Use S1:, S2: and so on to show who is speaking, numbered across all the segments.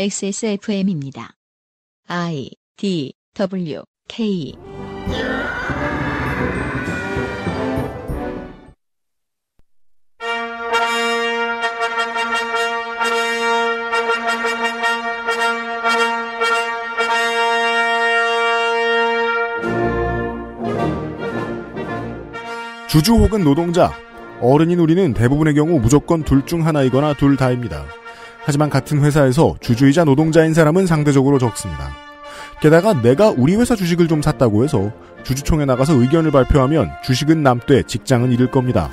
S1: XSFM입니다. I D W K 주주 혹은 노동자, 어른인 우리는 대부분의 경우 무조건 둘 중 하나이거나 둘 다입니다. 하지만 같은 회사에서 주주이자 노동자인 사람은 상대적으로 적습니다. 게다가 내가 우리 회사 주식을 좀 샀다고 해서 주주총회 나가서 의견을 발표하면 주식은 남되 직장은 잃을 겁니다.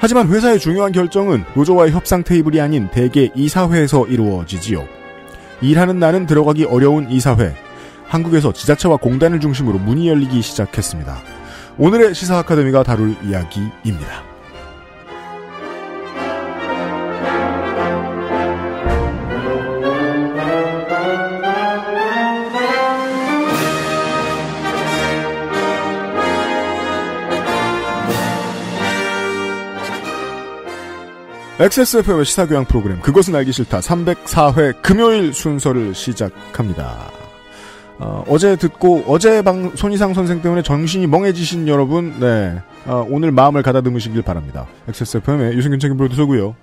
S1: 하지만 회사의 중요한 결정은 노조와의 협상 테이블이 아닌 대개 이사회에서 이루어지지요. 일하는 나는 들어가기 어려운 이사회. 한국에서 지자체와 공단을 중심으로 문이 열리기 시작했습니다. 오늘의 시사 아카데미가 다룰 이야기입니다. XSFM의 시사교양 프로그램 그것은 알기 싫다 304회 금요일 순서를 시작합니다. 어, 어제 듣고 어제 방 손희상 선생 때문에 정신이 멍해지신 여러분, 네 어, 오늘 마음을 가다듬으시길 바랍니다. XSFM의 유승균 책임 프로듀서고요.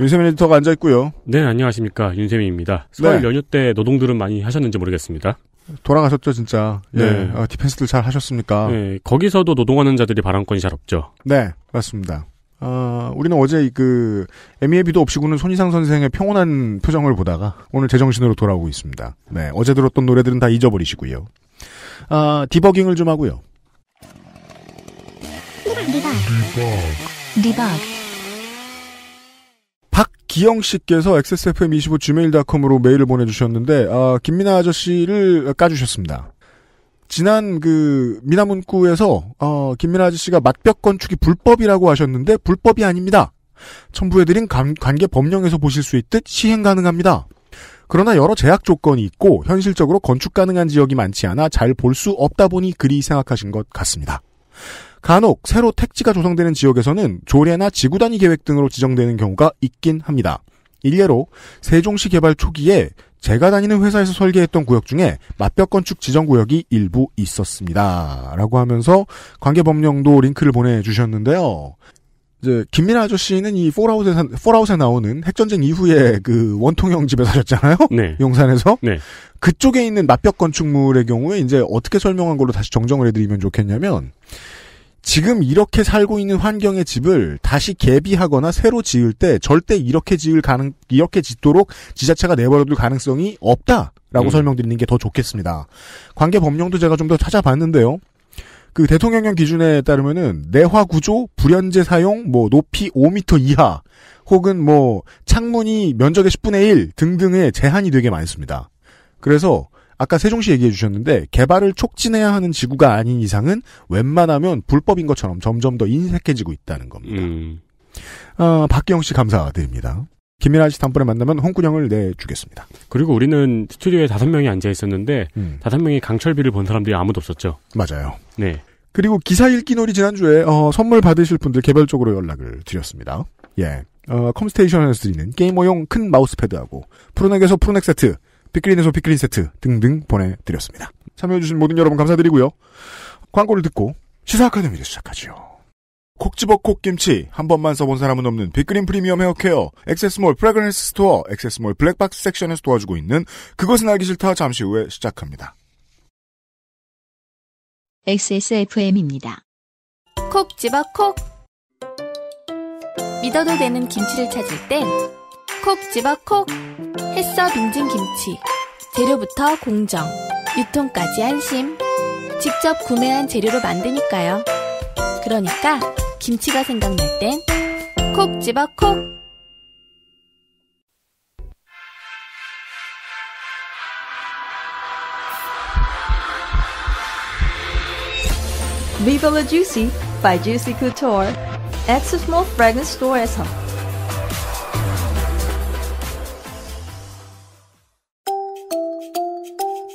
S1: 윤세민 에디터가 앉아 있고요.
S2: 네 안녕하십니까 윤세민입니다. 설 네. 연휴 때 노동들은 많이 하셨는지 모르겠습니다.
S1: 돌아가셨죠 진짜. 예. 네. 어, 디펜스들 잘 하셨습니까? 네
S2: 거기서도 노동하는 자들이 바람권이 잘
S1: 없죠. 네 맞습니다. 어, 우리는 어제 그 에미에비도 e 없이고는 손희상 선생의 평온한 표정을 보다가 오늘 제정신으로 돌아오고 있습니다. 네, 어제 들었던 노래들은 다 잊어버리시고요. 아, 디버깅을 좀 하고요. 디박. 디박. 박기영 씨께서 xsfm25gmail.com으로 메일을 보내주셨는데 아, 김민아 아저씨를 까주셨습니다. 지난 그 미나문구에서 어, 김민아 아저씨가 막벽 건축이 불법이라고 하셨는데 불법이 아닙니다. 첨부해드린 감, 관계 법령에서 보실 수 있듯 시행 가능합니다. 그러나 여러 제약 조건이 있고 현실적으로 건축 가능한 지역이 많지 않아 잘 볼 수 없다 보니 그리 생각하신 것 같습니다. 간혹 새로 택지가 조성되는 지역에서는 조례나 지구 단위 계획 등으로 지정되는 경우가 있긴 합니다. 일례로 세종시 개발 초기에 제가 다니는 회사에서 설계했던 구역 중에 맞벽 건축 지정 구역이 일부 있었습니다. 라고 하면서 관계 법령도 링크를 보내주셨는데요. 이제 김민아 아저씨는 이 폴아웃에 폴아웃에 나오는 핵전쟁 이후에 그 원통형 집에 사셨잖아요. 네. 용산에서. 네. 그쪽에 있는 맞벽 건축물의 경우에 이제 어떻게 설명한 걸로 다시 정정을 해드리면 좋겠냐면 지금 이렇게 살고 있는 환경의 집을 다시 개비하거나 새로 지을 때 절대 이렇게 지을 가능 이렇게 짓도록 지자체가 내버려둘 가능성이 없다라고 음. 설명드리는 게 더 좋겠습니다. 관계 법령도 제가 좀 더 찾아봤는데요. 그 대통령령 기준에 따르면은 내화 구조, 불연재 사용, 뭐 높이 5m 이하, 혹은 뭐 창문이 면적의 10분의 1 등등의 제한이 되게 많습니다. 그래서 아까 세종시 얘기해 주셨는데 개발을 촉진해야 하는 지구가 아닌 이상은 웬만하면 불법인 것처럼 점점 더 인색해지고 있다는 겁니다. 음. 아, 어, 박경영씨 감사드립니다. 김민아 씨 단번에 만나면 홍군형을 내주겠습니다.
S2: 그리고 우리는 스튜디오에 다섯 명이 앉아 있었는데 음. 다섯 음. 명이 강철비를 본 사람들이 아무도 없었죠. 맞아요. 네.
S1: 그리고 기사 읽기 놀이 지난주에 어, 선물 받으실 분들 개별적으로 연락을 드렸습니다. 예. 어, 컴스테이션에서 드리는 게이머용 큰 마우스패드하고 프로넥에서 프로넥 세트 빅클린에서빅클린 세트 등등 보내드렸습니다. 참여해주신 모든 여러분 감사드리고요. 광고를 듣고 시사 아카데미를 시작하죠콕 집어 콕 김치 한 번만 써본 사람은 없는 빅그린 프리미엄 헤어케어 액세스몰 프레그런스 스토어 액세스몰 블랙박스 섹션에서 도와주고 있는 그것은 알기 싫다 잠시 후에 시작합니다. XSFM입니다. 콕 집어 콕 믿어도 되는 김치를 찾을 땐콕 집어 콕 햇서 빙진 김치 재료부터 공정
S3: 유통까지 안심 직접 구매한 재료로 만드니까요 그러니까 김치가 생각날 땐 콕 집어 콕
S1: Viva La Juicy by Juicy Couture X Small Fragrance s t o r e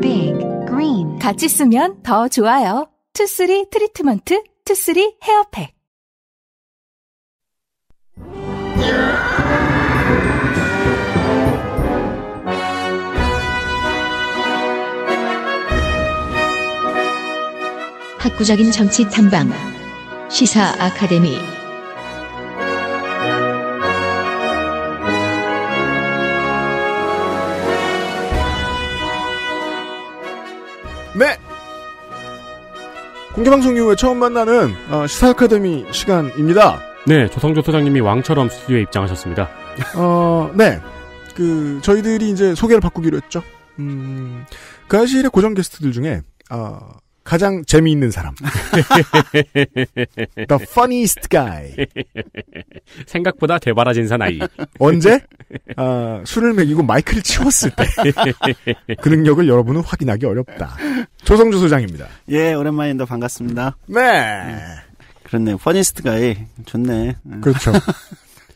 S1: big, green. 같이 쓰면 더 좋아요. 투쓰리 트리트먼트, 투쓰리 헤어팩. 학구적인 정치 탐방 시사 아카데미 공개방송 이후에 처음 만나는 어, 시사 아카데미 시간입니다.
S2: 네, 조성조 소장님이 왕처럼 스튜디오에 입장하셨습니다.
S1: 어, 네. 그, 저희들이 이제 소개를 바꾸기로 했죠. 음, 그 아실의 고정 게스트들 중에, 아, 어, 가장 재미있는 사람.
S2: The funniest guy. 생각보다 대바라진 사나이.
S1: 언제? 아, 술을 먹이고 마이크를 치웠을 때. 그 능력을 여러분은
S3: 확인하기 어렵다. 조성주 소장입니다. 예, 오랜만입니다. 반갑습니다. 네. 음, 그렇네. f u n n i e 좋네. 음. 그렇죠.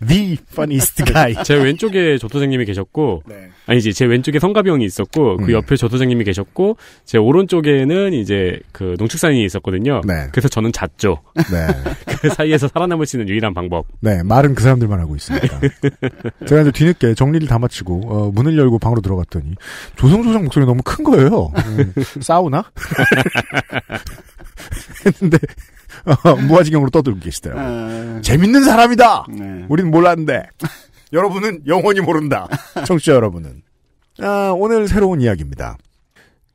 S3: the funniest guy.
S1: 제
S2: 왼쪽에 조 도장님이 계셨고, 네. 아니지, 제 왼쪽에 성가비 형이 있었고, 그 음. 옆에 조 도장님이 계셨고, 제 오른쪽에는 이제 그 농축산인이 있었거든요. 네. 그래서 저는 잤죠. 네. 그 사이에서 살아남을 수 있는 유일한 방법.
S1: 네, 말은 그 사람들만 하고 있습니다. 제가 이제 뒤늦게 정리를 다 마치고, 어, 문을 열고 방으로 들어갔더니, 조성조장 목소리 너무 큰 거예요. 음, 싸우나? 했는데, 어, 무아지경으로 떠들고 계시대요.
S3: 아...
S1: 재밌는 사람이다. 네. 우린 몰랐는데 여러분은 영원히 모른다. 청취자 여러분은 아, 오늘 새로운 이야기입니다.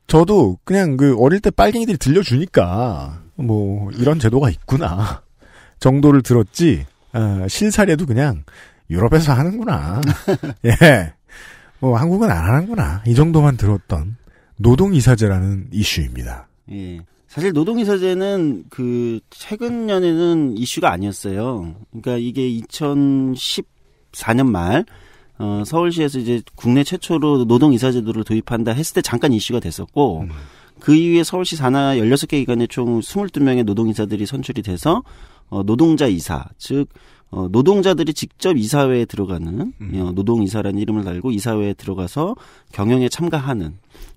S1: 저도 그냥 그 어릴 때 빨갱이들이 들려주니까 뭐 이런 제도가 있구나 정도를 들었지 아, 실사례도 그냥 유럽에서 하는구나. 예. 뭐 한국은 안 하는구나. 이 정도만 들었던 노동이사제라는 이슈입니다.
S3: 예. 사실 노동이사제는그 최근 년에는 이슈가 아니었어요. 그러니까 이게 2014년 말 어, 서울시에서 이제 국내 최초로 노동 이사제도를 도입한다 했을 때 잠깐 이슈가 됐었고 음. 그 이후에 서울시 산하 16개 기관에 총 22명의 노동 이사들이 선출이 돼서 어, 노동자 이사 즉 어, 노동자들이 직접 이사회에 들어가는 음. 어, 노동 이사라는 이름을 달고 이사회에 들어가서 경영에 참가하는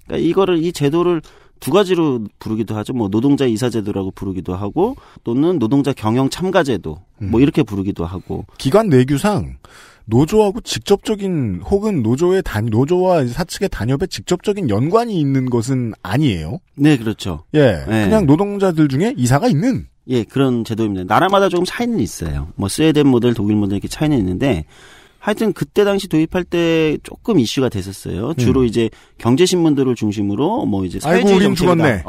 S3: 그러니까 이거를 이 제도를 두 가지로 부르기도 하죠. 뭐 노동자 이사제도라고 부르기도 하고 또는 노동자 경영 참가제도 뭐 음. 이렇게 부르기도 하고
S1: 기관 내규상 노조하고 직접적인 혹은 노조의 단 노조와 사측의 단협에 직접적인 연관이 있는
S3: 것은 아니에요. 네, 그렇죠. 예, 네. 그냥
S1: 노동자들 중에
S3: 이사가 있는 예 그런 제도입니다. 나라마다 조금 차이는 있어요. 뭐 스웨덴 모델, 독일 모델 이렇게 차이는 있는데 하여튼 그때 당시 도입할 때 조금 이슈가 됐었어요. 음. 주로 음. 이제 경제 신문들을 중심으로 뭐 이제 사회주의 정책이다.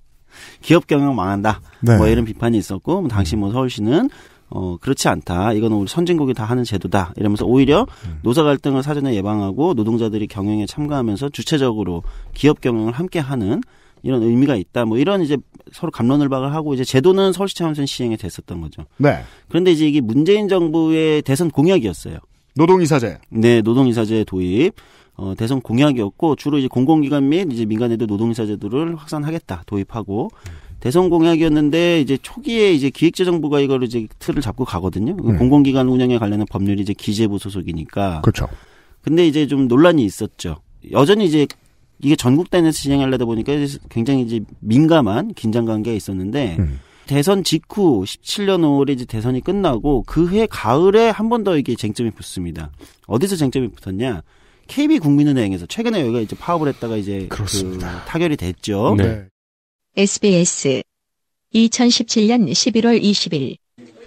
S3: 기업 경영 망한다. 네. 뭐 이런 비판이 있었고 뭐 당시 음. 뭐 서울시는 어 그렇지 않다. 이거는 우리 선진국이 다 하는 제도다. 이러면서 오히려 음. 노사 갈등을 사전에 예방하고 노동자들이 경영에 참가하면서 주체적으로 기업 경영을 함께 하는 이런 의미가 있다. 뭐 이런 이제 서로 감론을박을 하고 이제 제도는 서울시 차원에서 시행이 됐었던 거죠. 네. 그런데 이제 이게 문재인 정부의 대선 공약이었어요. 노동이사제. 네, 노동이사제 도입. 어, 대선 공약이었고 주로 이제 공공기관 및 이제 민간에도 노동이사 제도를 확산하겠다 도입하고 대선 공약이었는데 이제 초기에 이제 기획재정부가 이걸 이제 틀을 잡고 가거든요. 음. 공공기관 운영에 관련한 법률이 이제 기재부 소속이니까. 그렇죠. 근데 이제 좀 논란이 있었죠. 여전히 이제 이게 전국 단에서 진행하려다 보니까 굉장히 이제 민감한 긴장 관계가 있었는데 음. 대선 직후 17년 5월에 이제 대선이 끝나고 그 해 가을에 한 번 더 이게 쟁점이 붙습니다. 어디서 쟁점이 붙었냐? KB 국민은행에서 최근에 여기가 이제 파업을 했다가 이제 그 그렇습니다. 그 타결이 됐죠. 네.
S1: SBS 2017년 11월 20일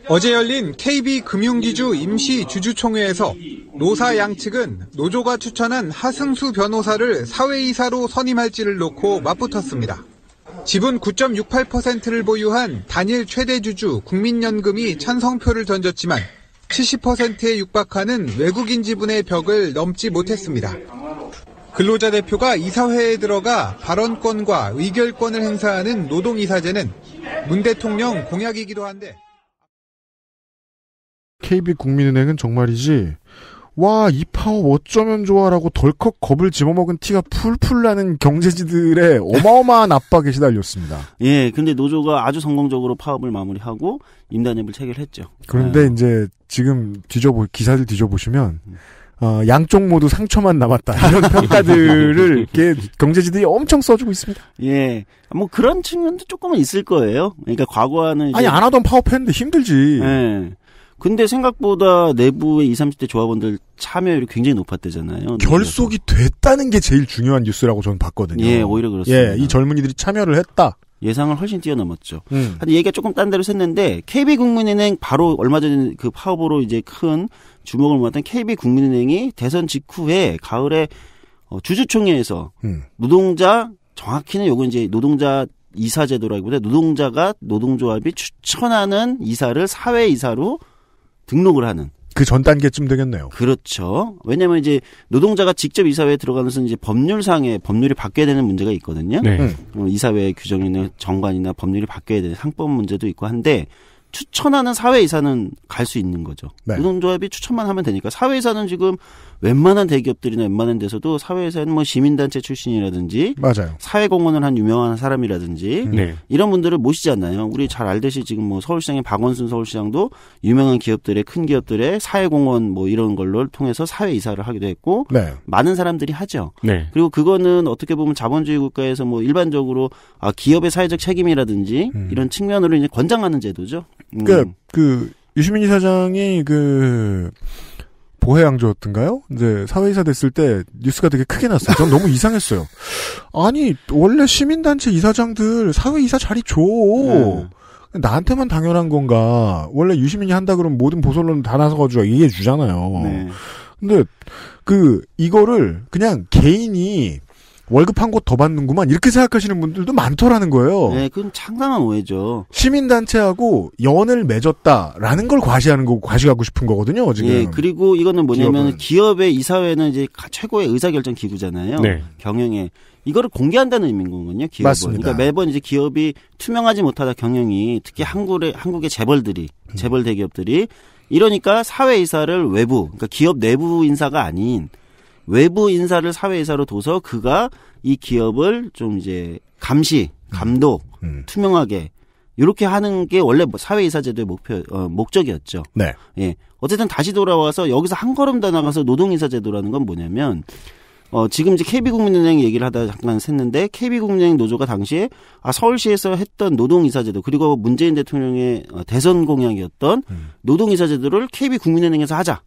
S1: 어제 열린 KB 금융기주 임시 주주총회에서 노사 양측은 노조가 추천한 하승수 변호사를 사회이사로 선임할지를 놓고 맞붙었습니다. 지분 9.68%를 보유한 단일 최대 주주 국민연금이 찬성표를 던졌지만 70%에 육박하는 외국인 지분의 벽을 넘지 못했습니다. 근로자 대표가 이사회에 들어가 발언권과 의결권을 행사하는 노동이사제는 문 대통령 공약이기도 한데 KB 국민은행은 정말이지 와, 이 파업 어쩌면 좋아라고 덜컥 겁을 집어먹은 티가 풀풀 나는 경제지들의 어마어마한 압박에 시달렸습니다.
S3: 예, 근데 노조가 아주 성공적으로 파업을 마무리하고 임단협을 체결했죠. 그런데
S1: 아유. 예. 이제 지금 뒤져보, 기사를 뒤져보시면, 음. 어, 양쪽 모두 상처만 남았다. 이런 평가들을
S3: 이렇게 경제지들이 엄청 써주고 있습니다. 예. 뭐 그런 측면도 조금은 있을 거예요. 그러니까 과거와는. 아니, 안 하던 파업했는데 힘들지. 예. 근데 생각보다 내부의 20, 30대 조합원들 참여율이 굉장히 높았대잖아요. 결속이
S1: 됐다는 게 제일 중요한 뉴스라고 저는 봤거든요. 예, 오히려 그렇습니다. 예,
S3: 이 젊은이들이 참여를 했다. 예상을 훨씬 뛰어넘었죠. 음. 근데 얘기가 조금 딴 데로 샜는데 KB 국민은행 바로 얼마 전에 그 파업으로 이제 큰 주목을 모았던 KB 국민은행이 대선 직후에 가을에 어, 주주총회에서 음. 노동자 정확히는 요건 이제 노동자 이사 제도라기보다 노동자가 노동조합이 추천하는 이사를 사회 이사로 등록을 하는. 그 전 단계쯤 되겠네요. 그렇죠. 왜냐하면 이제 노동자가 직접 이사회에 들어가면서 이제 법률상의 법률이 바뀌어야 되는 문제가 있거든요. 네. 음. 음 이사회 규정이나 정관이나 법률이 바뀌어야 되는 상법 문제도 있고 한데 추천하는 사회이사는 갈 수 있는 거죠. 네. 노동조합이 추천만 하면 되니까 사회이사는 지금 웬만한 대기업들이나 웬만한 데서도 사회에서는 뭐 시민단체 출신이라든지 맞아요. 사회공헌을 한 유명한 사람이라든지 음. 네. 이런 분들을 모시지 않나요? 우리 잘 알듯이 지금 뭐 서울시장의 박원순 서울시장도 유명한 기업들의 큰 기업들의 사회공헌 뭐 이런 걸로 통해서 사회 이사를 하기도 했고 네. 많은 사람들이 하죠. 네. 그리고 그거는 어떻게 보면 자본주의 국가에서 뭐 일반적으로 아 기업의 사회적 책임이라든지 음. 이런 측면으로 이제 권장하는 제도죠.
S1: 음. 그러그 그러니까 유시민 이사장이 그 보혜양조였던가요? 이제 사회이사 됐을 때 뉴스가 되게 크게 났어요. 전 너무 이상했어요. 아니 원래 시민단체 이사장들 사회이사 자리 줘. 네. 나한테만 당연한 건가? 원래 유시민이 한다 그러면 모든 보설론다 나서가지고 얘기해 주잖아요. 네. 근데 그 이거를 그냥 개인이 월급 한 곳 더 받는구만 이렇게 생각하시는 분들도 많더라는 거예요. 네, 그건 상당한 오해죠. 시민단체하고 연을 맺었다라는 걸 과시하는 거고 과시하고 싶은 거거든요. 예, 지금. 네,
S3: 그리고 이거는 뭐냐면 기업은. 기업의 이사회는 이제 최고의 의사결정 기구잖아요. 네. 경영에 이거를 공개한다는 의미인 거군요. 기업은. 그러니까 매번 이제 기업이 투명하지 못하다 경영이 특히 음. 한국의 한국의 재벌들이 음. 재벌 대기업들이 이러니까 사회 이사를 외부 그러니까 기업 내부 인사가 아닌 외부 인사를 사회 이사로 둬서 그가 이 기업을 좀 이제 감시, 감독, 음. 음. 투명하게 이렇게 하는 게 원래 사회 이사 제도의 목표 어, 목적이었죠. 네. 예. 어쨌든 다시 돌아와서 여기서 한 걸음 더 나가서 노동 이사 제도라는 건 뭐냐면 어, 지금 이제 KB국민은행 얘기를 하다 잠깐 샜는데 KB국민은행 노조가 당시에 아 서울시에서 했던 노동이사제도 그리고 문재인 대통령의 어, 대선 공약이었던 음. 노동이사제도를 KB국민은행에서 하자.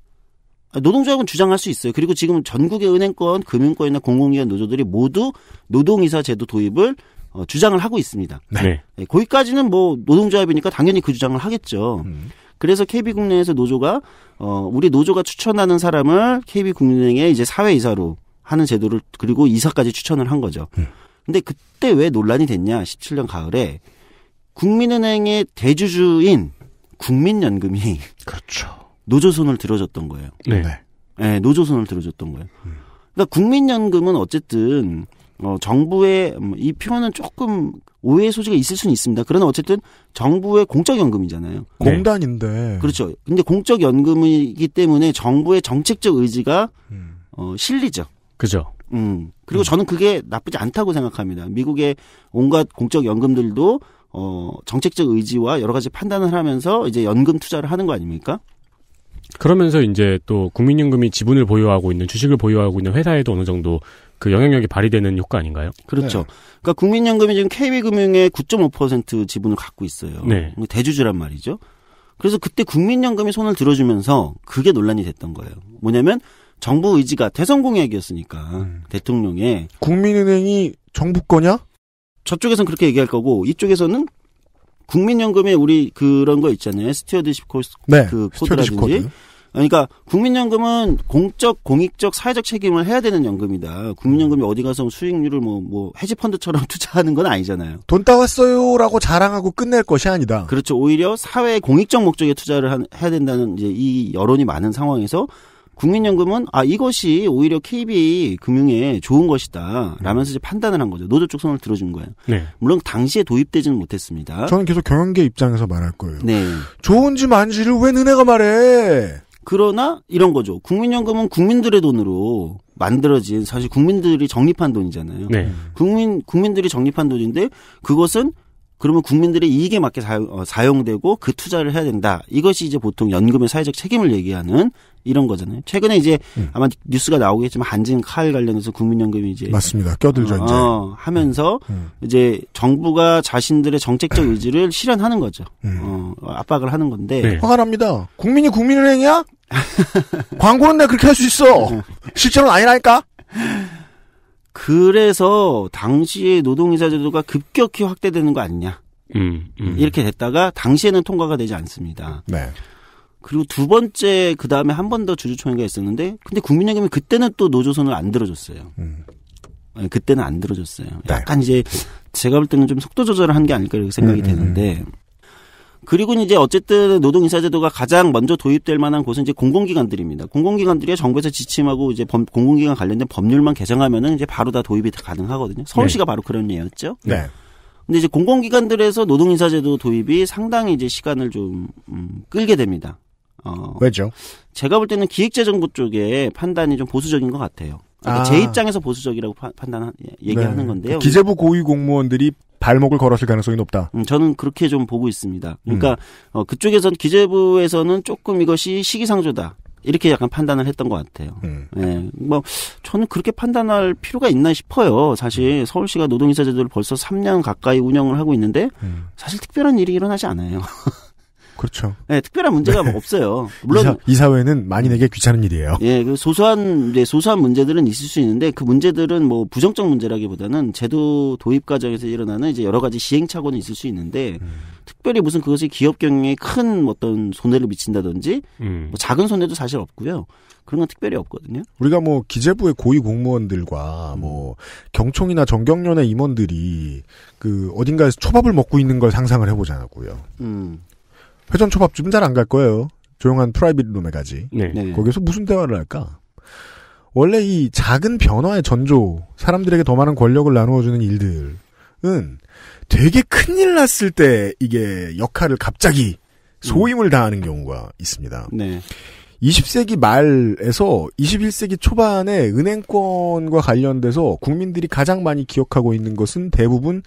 S3: 노동조합은 주장할 수 있어요. 그리고 지금 전국의 은행권, 금융권이나 공공기관 노조들이 모두 노동이사 제도 도입을 어, 주장을 하고 있습니다. 네. 네. 네 거기까지는 뭐 노동조합이니까 당연히 그 주장을 하겠죠. 음. 그래서 KB 국내에서 노조가 어 우리 노조가 추천하는 사람을 KB 국내에 이제 사회 이사로 하는 제도를 그리고 이사까지 추천을 한 거죠. 음. 근데 그때 왜 논란이 됐냐? 17년 가을에 국민은행의 대주주인 국민연금이 그렇죠. 노조 선을 들어줬던 거예요. 네. 네 예, 노조 선을 들어줬던 거예요. 그러니까 국민연금은 어쨌든 어, 정부의 음, 이 표현은 조금 오해의 소지가 있을 수는 있습니다. 그러나 어쨌든 정부의 공적연금이잖아요. 네.
S1: 공단인데.
S3: 그렇죠. 근데 공적연금이기 때문에 정부의 정책적 의지가 음. 어, 실리죠. 그죠. 음. 그리고 음. 저는 그게 나쁘지 않다고 생각합니다. 미국의 온갖 공적연금들도 어, 정책적 의지와 여러 가지 판단을 하면서 이제 연금 투자를 하는 거 아닙니까?
S2: 그러면서 이제 또 국민연금이 지분을 보유하고 있는 주식을 보유하고 있는 회사에도 어느 정도 그 영향력이 발휘되는 효과 아닌가요? 그렇죠. 네.
S3: 그러니까 국민연금이 지금 KB금융의 9.5% 지분을 갖고 있어요. 네. 뭐 대주주란 말이죠. 그래서 그때 국민연금이 손을 들어주면서 그게 논란이 됐던 거예요. 뭐냐면 정부 의지가 대선 공약이었으니까 음. 대통령의 국민은행이 정부 거냐? 저쪽에서는 그렇게 얘기할 거고 이쪽에서는 국민연금에 우리 그런 거 있잖아요. 스튜어드십 코스 네, 그 코드라든지. 코드. 그러니까 국민연금은 공적, 공익적, 사회적 책임을 해야 되는 연금이다. 국민연금이 어디 가서 수익률을 뭐, 뭐, 해지펀드처럼 투자하는 건 아니잖아요. 돈 따왔어요라고 자랑하고 끝낼 것이 아니다. 그렇죠. 오히려 사회의 공익적 목적에 투자를 한, 해야 된다는 이제 이 여론이 많은 상황에서 국민연금은 아 이것이 오히려 KB 금융에 좋은 것이다 라면서 이제 판단을 한 거죠. 노조 쪽 손을 들어준 거예요. 네. 물론 당시에 도입되지는 못했습니다. 저는
S1: 계속 경영계 입장에서 말할 거예요.
S3: 네. 좋은지 만지를 왜 은혜가 말해? 그러나 이런 거죠. 국민연금은 국민들의 돈으로 만들어진 사실 국민들이 적립한 돈이잖아요. 네. 국민 국민들이 적립한 돈인데 그것은 그러면 국민들의 이익에 맞게 사용, 어, 되고그 투자를 해야 된다. 이것이 이제 보통 연금의 사회적 책임을 얘기하는 이런 거잖아요. 최근에 이제 음. 아마 뉴스가 나오겠지만 한진 칼 관련해서 국민연금이 이제 맞습니다. 껴들죠 어, 이제 어, 하면서 음. 음. 이제 정부가 자신들의 정책적 음. 의지를 실현하는 거죠. 음. 어, 압박을 하는 건데 네. 화가
S1: 납니다. 국민이 국민은행이야?
S3: 광고는 내가 그렇게 할 수 있어. 음. 실제로는 아니라니까. 그래서 당시에 노동이사 제도가 급격히 확대되는 거 아니냐. 음, 음. 이렇게 됐다가 당시에는 통과가 되지 않습니다. 네. 그리고 두 번째 그 다음에 한 번 더 주주총회가 있었는데 근데 국민연금이 그때는 또 노조선을 안 들어줬어요. 음. 그때는 안 들어줬어요. 네. 약간 이제 제가 볼 때는 좀 속도 조절을 한 게 아닐까 이렇게 생각이 음, 음, 음. 되는데 그리고 이제 어쨌든 노동인사제도가 가장 먼저 도입될 만한 곳은 이제 공공기관들입니다. 공공기관들이 정부에서 지침하고 이제 범, 공공기관 관련된 법률만 개정하면은 이제 바로 다 도입이 가능하거든요. 서울시가 네. 바로 그런 예였죠. 네. 근데 이제 공공기관들에서 노동인사제도 도입이 상당히 이제 시간을 좀 음, 끌게 됩니다. 어, 왜죠? 제가 볼 때는 기획재정부 쪽에 판단이 좀 보수적인 것 같아요. 그러니까 아. 제 입장에서 보수적이라고 파, 판단 예, 얘기하는 네. 건데요. 그 기재부
S1: 고위 공무원들이 발목을 걸었을 가능성이 높다.
S3: 음, 저는 그렇게 좀 보고 있습니다. 음. 그러니까 음. 어, 그쪽에서는 기재부에서는 조금 이것이 시기상조다. 이렇게 약간 판단을 했던 것 같아요. 음. 예. 뭐, 저는 그렇게 판단할 필요가 있나 싶어요. 사실 음. 서울시가 노동이사제도를 벌써 3년 가까이 운영을 하고 있는데, 음. 사실 특별한 일이 일어나지 않아요. 그렇죠. 네, 특별한 문제가 뭐 네. 없어요. 물론
S1: 이사, 회는 많이 내게 귀찮은 일이에요.
S3: 예, 그 소소한 네, 소소한 문제들은 있을 수 있는데 그 문제들은 뭐 부정적 문제라기보다는 제도 도입 과정에서 일어나는 이제 여러 가지 시행착오는 있을 수 있는데 음. 특별히 무슨 그것이 기업 경영에 큰 어떤 손해를 미친다든지 음. 뭐 작은 손해도 사실 없고요. 그런 건 특별히 없거든요.
S1: 우리가 뭐 기재부의 고위 공무원들과 음. 뭐 경총이나 정경련의 임원들이 그 어딘가에서 초밥을 먹고 있는 걸 상상을 해보자고요. 음. 회전 초밥집은 잘 안 갈 거예요. 조용한 프라이빗 룸에 가지. 네. 네. 거기서 무슨 대화를 할까? 원래 이 작은 변화의 전조, 사람들에게 더 많은 권력을 나누어주는 일들은 되게 큰일 났을 때 이게 역할을 갑자기 소임을 다하는 경우가 있습니다. 네. 20세기 말에서 21세기 초반에 은행권과 관련돼서 국민들이 가장 많이 기억하고 있는 것은 대부분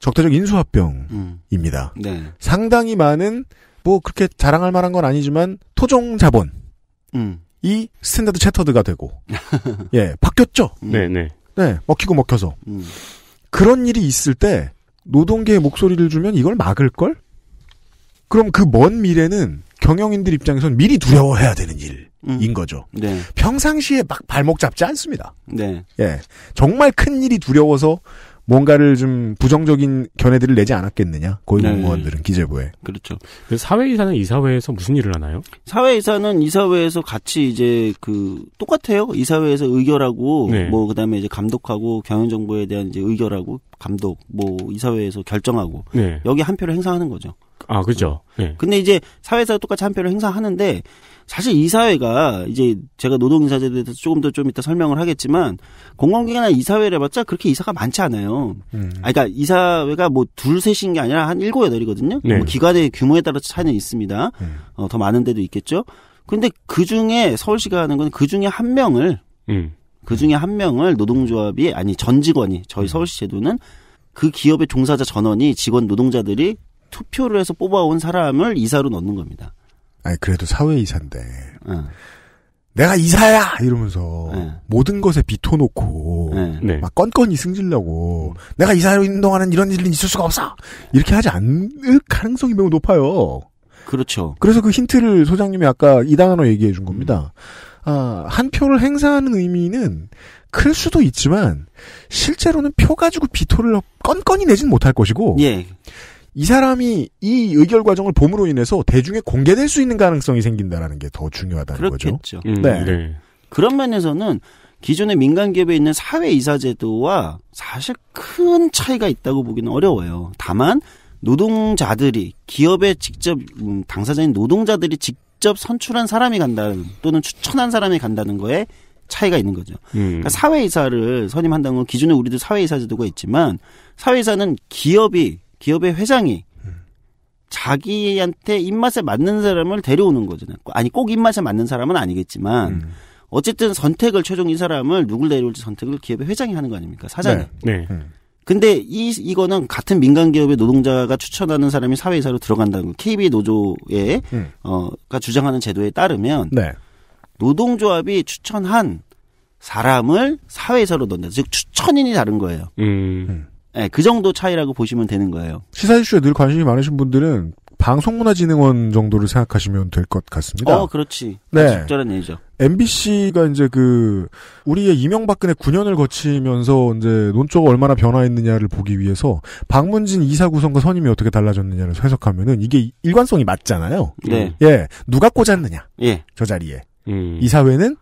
S1: 적대적
S3: 인수합병입니다. 음. 네.
S1: 상당히 많은 뭐 그렇게 자랑할 만한 건 아니지만 토종 자본. 음. 이 스탠다드 채터드가 되고 예 바뀌었죠. 네네. 음. 네. 네 먹히고 먹혀서 음. 그런 일이 있을 때 노동계의 목소리를 주면 이걸 막을 걸? 그럼 그 먼 미래는 경영인들 입장에선 미리 두려워해야 되는 일인 음. 거죠. 네. 평상시에 막 발목 잡지 않습니다. 네. 예 정말 큰 일이 두려워서 뭔가를 좀 부정적인 견해들을 내지 않았겠느냐 고위공무원들은 네. 기재부에 그렇죠. 그
S3: 사회이사는 이사회에서 무슨 일을 하나요? 사회이사는 이사회에서 같이 이제 그 똑같아요. 이사회에서 의결하고 네. 뭐 그다음에 이제 감독하고 경영 정보에 대한 이제 의결하고 감독 뭐 이사회에서 결정하고 네. 여기 한 표를 행사하는 거죠. 아 그렇죠. 근데 이제 사회에서 똑같이 한 표를 행사하는데 사실 이 사회가 이제 제가 노동인사제에 대해서 조금 더 좀 이따 설명을 하겠지만 공공기관이나 이사회를 해봤자 그렇게 이사가 많지 않아요. 음. 아, 그러니까 이사회가 뭐 둘, 셋인 게 아니라 한 일곱, 여덟이거든요. 네. 뭐 기관의 규모에 따라 서 차이는 있습니다. 음. 어, 더 많은 데도 있겠죠. 근데 그 중에 서울시가 하는 건그 중에 한 명을 음. 그 중에 한 명을 노동조합이 아니 전 직원이 저희 음. 서울시 제도는 그 기업의 종사자 전원이 직원 노동자들이 투표를 해서 뽑아온 사람을 이사로 넣는 겁니다. 아니 그래도 사회 이사인데 어. 내가 이사야
S1: 이러면서 네. 모든 것에 비토놓고 예. 네. 막건건히 승질려고 내가 이사로 있는 동안은 이런 일이 있을 수가 없어 이렇게 하지 않을 가능성이 매우 높아요. 그렇죠. 그래서 그 힌트를 소장님이 아까 이 단어로 얘기해 준 겁니다. 음. 아, 한 표를 행사하는 의미는 클 수도 있지만 실제로는 표 가지고 비토를 껀껀히 내지는 못할 것이고 예. 이 사람이 이 의결 과정을 봄으로 인해서 대중에 공개될 수 있는 가능성이
S3: 생긴다라는 게 더 중요하다는 그렇겠죠. 거죠. 음, 네. 네. 그런 면에서는 기존의 민간 기업에 있는 사회 이사 제도와 사실 큰 차이가 있다고 보기는 어려워요. 다만 노동자들이 기업에 직접 음, 당사자인 노동자들이 직접 선출한 사람이 간다는 또는 추천한 사람이 간다는 거에 차이가 있는 거죠. 음. 그러니까 사회이사를 선임한다는 건 기존에 우리도 사회이사 제도가 있지만 사회이사는 기업이 기업의 회장이 음. 자기한테 입맛에 맞는 사람을 데려오는 거잖아요. 아니 꼭 입맛에 맞는 사람은 아니겠지만 음. 어쨌든 선택을 최종 이 사람을 누굴 데려올지 선택을 기업의 회장이 하는 거 아닙니까 사장이. 네. 네. 음. 근데 이 이거는 같은 민간 기업의 노동자가 추천하는 사람이 사회이사로 들어간다는 거. KB 노조의 음. 어가 주장하는 제도에 따르면 네. 노동조합이 추천한 사람을 사회이사로 넣는다. 즉 추천인이 다른 거예요. 음. 음. 네, 그 정도 차이라고 보시면 되는 거예요.
S1: 시사 이슈에 늘 관심이 많으신 분들은 방송문화진흥원 정도를 생각하시면 될 것 같습니다. 어, 그렇지. 네. 적절한 얘기죠. MBC가 이제 그 우리의 이명박근혜 9년을 거치면서 이제 논조가 얼마나 변화했느냐를 보기 위해서 박문진 이사 구성과 선임이 어떻게 달라졌느냐를 해석하면은 이게 일관성이
S3: 맞잖아요. 네.
S1: 예. 누가 꽂았느냐. 예.
S3: 저 자리에. 음.
S1: 이사회는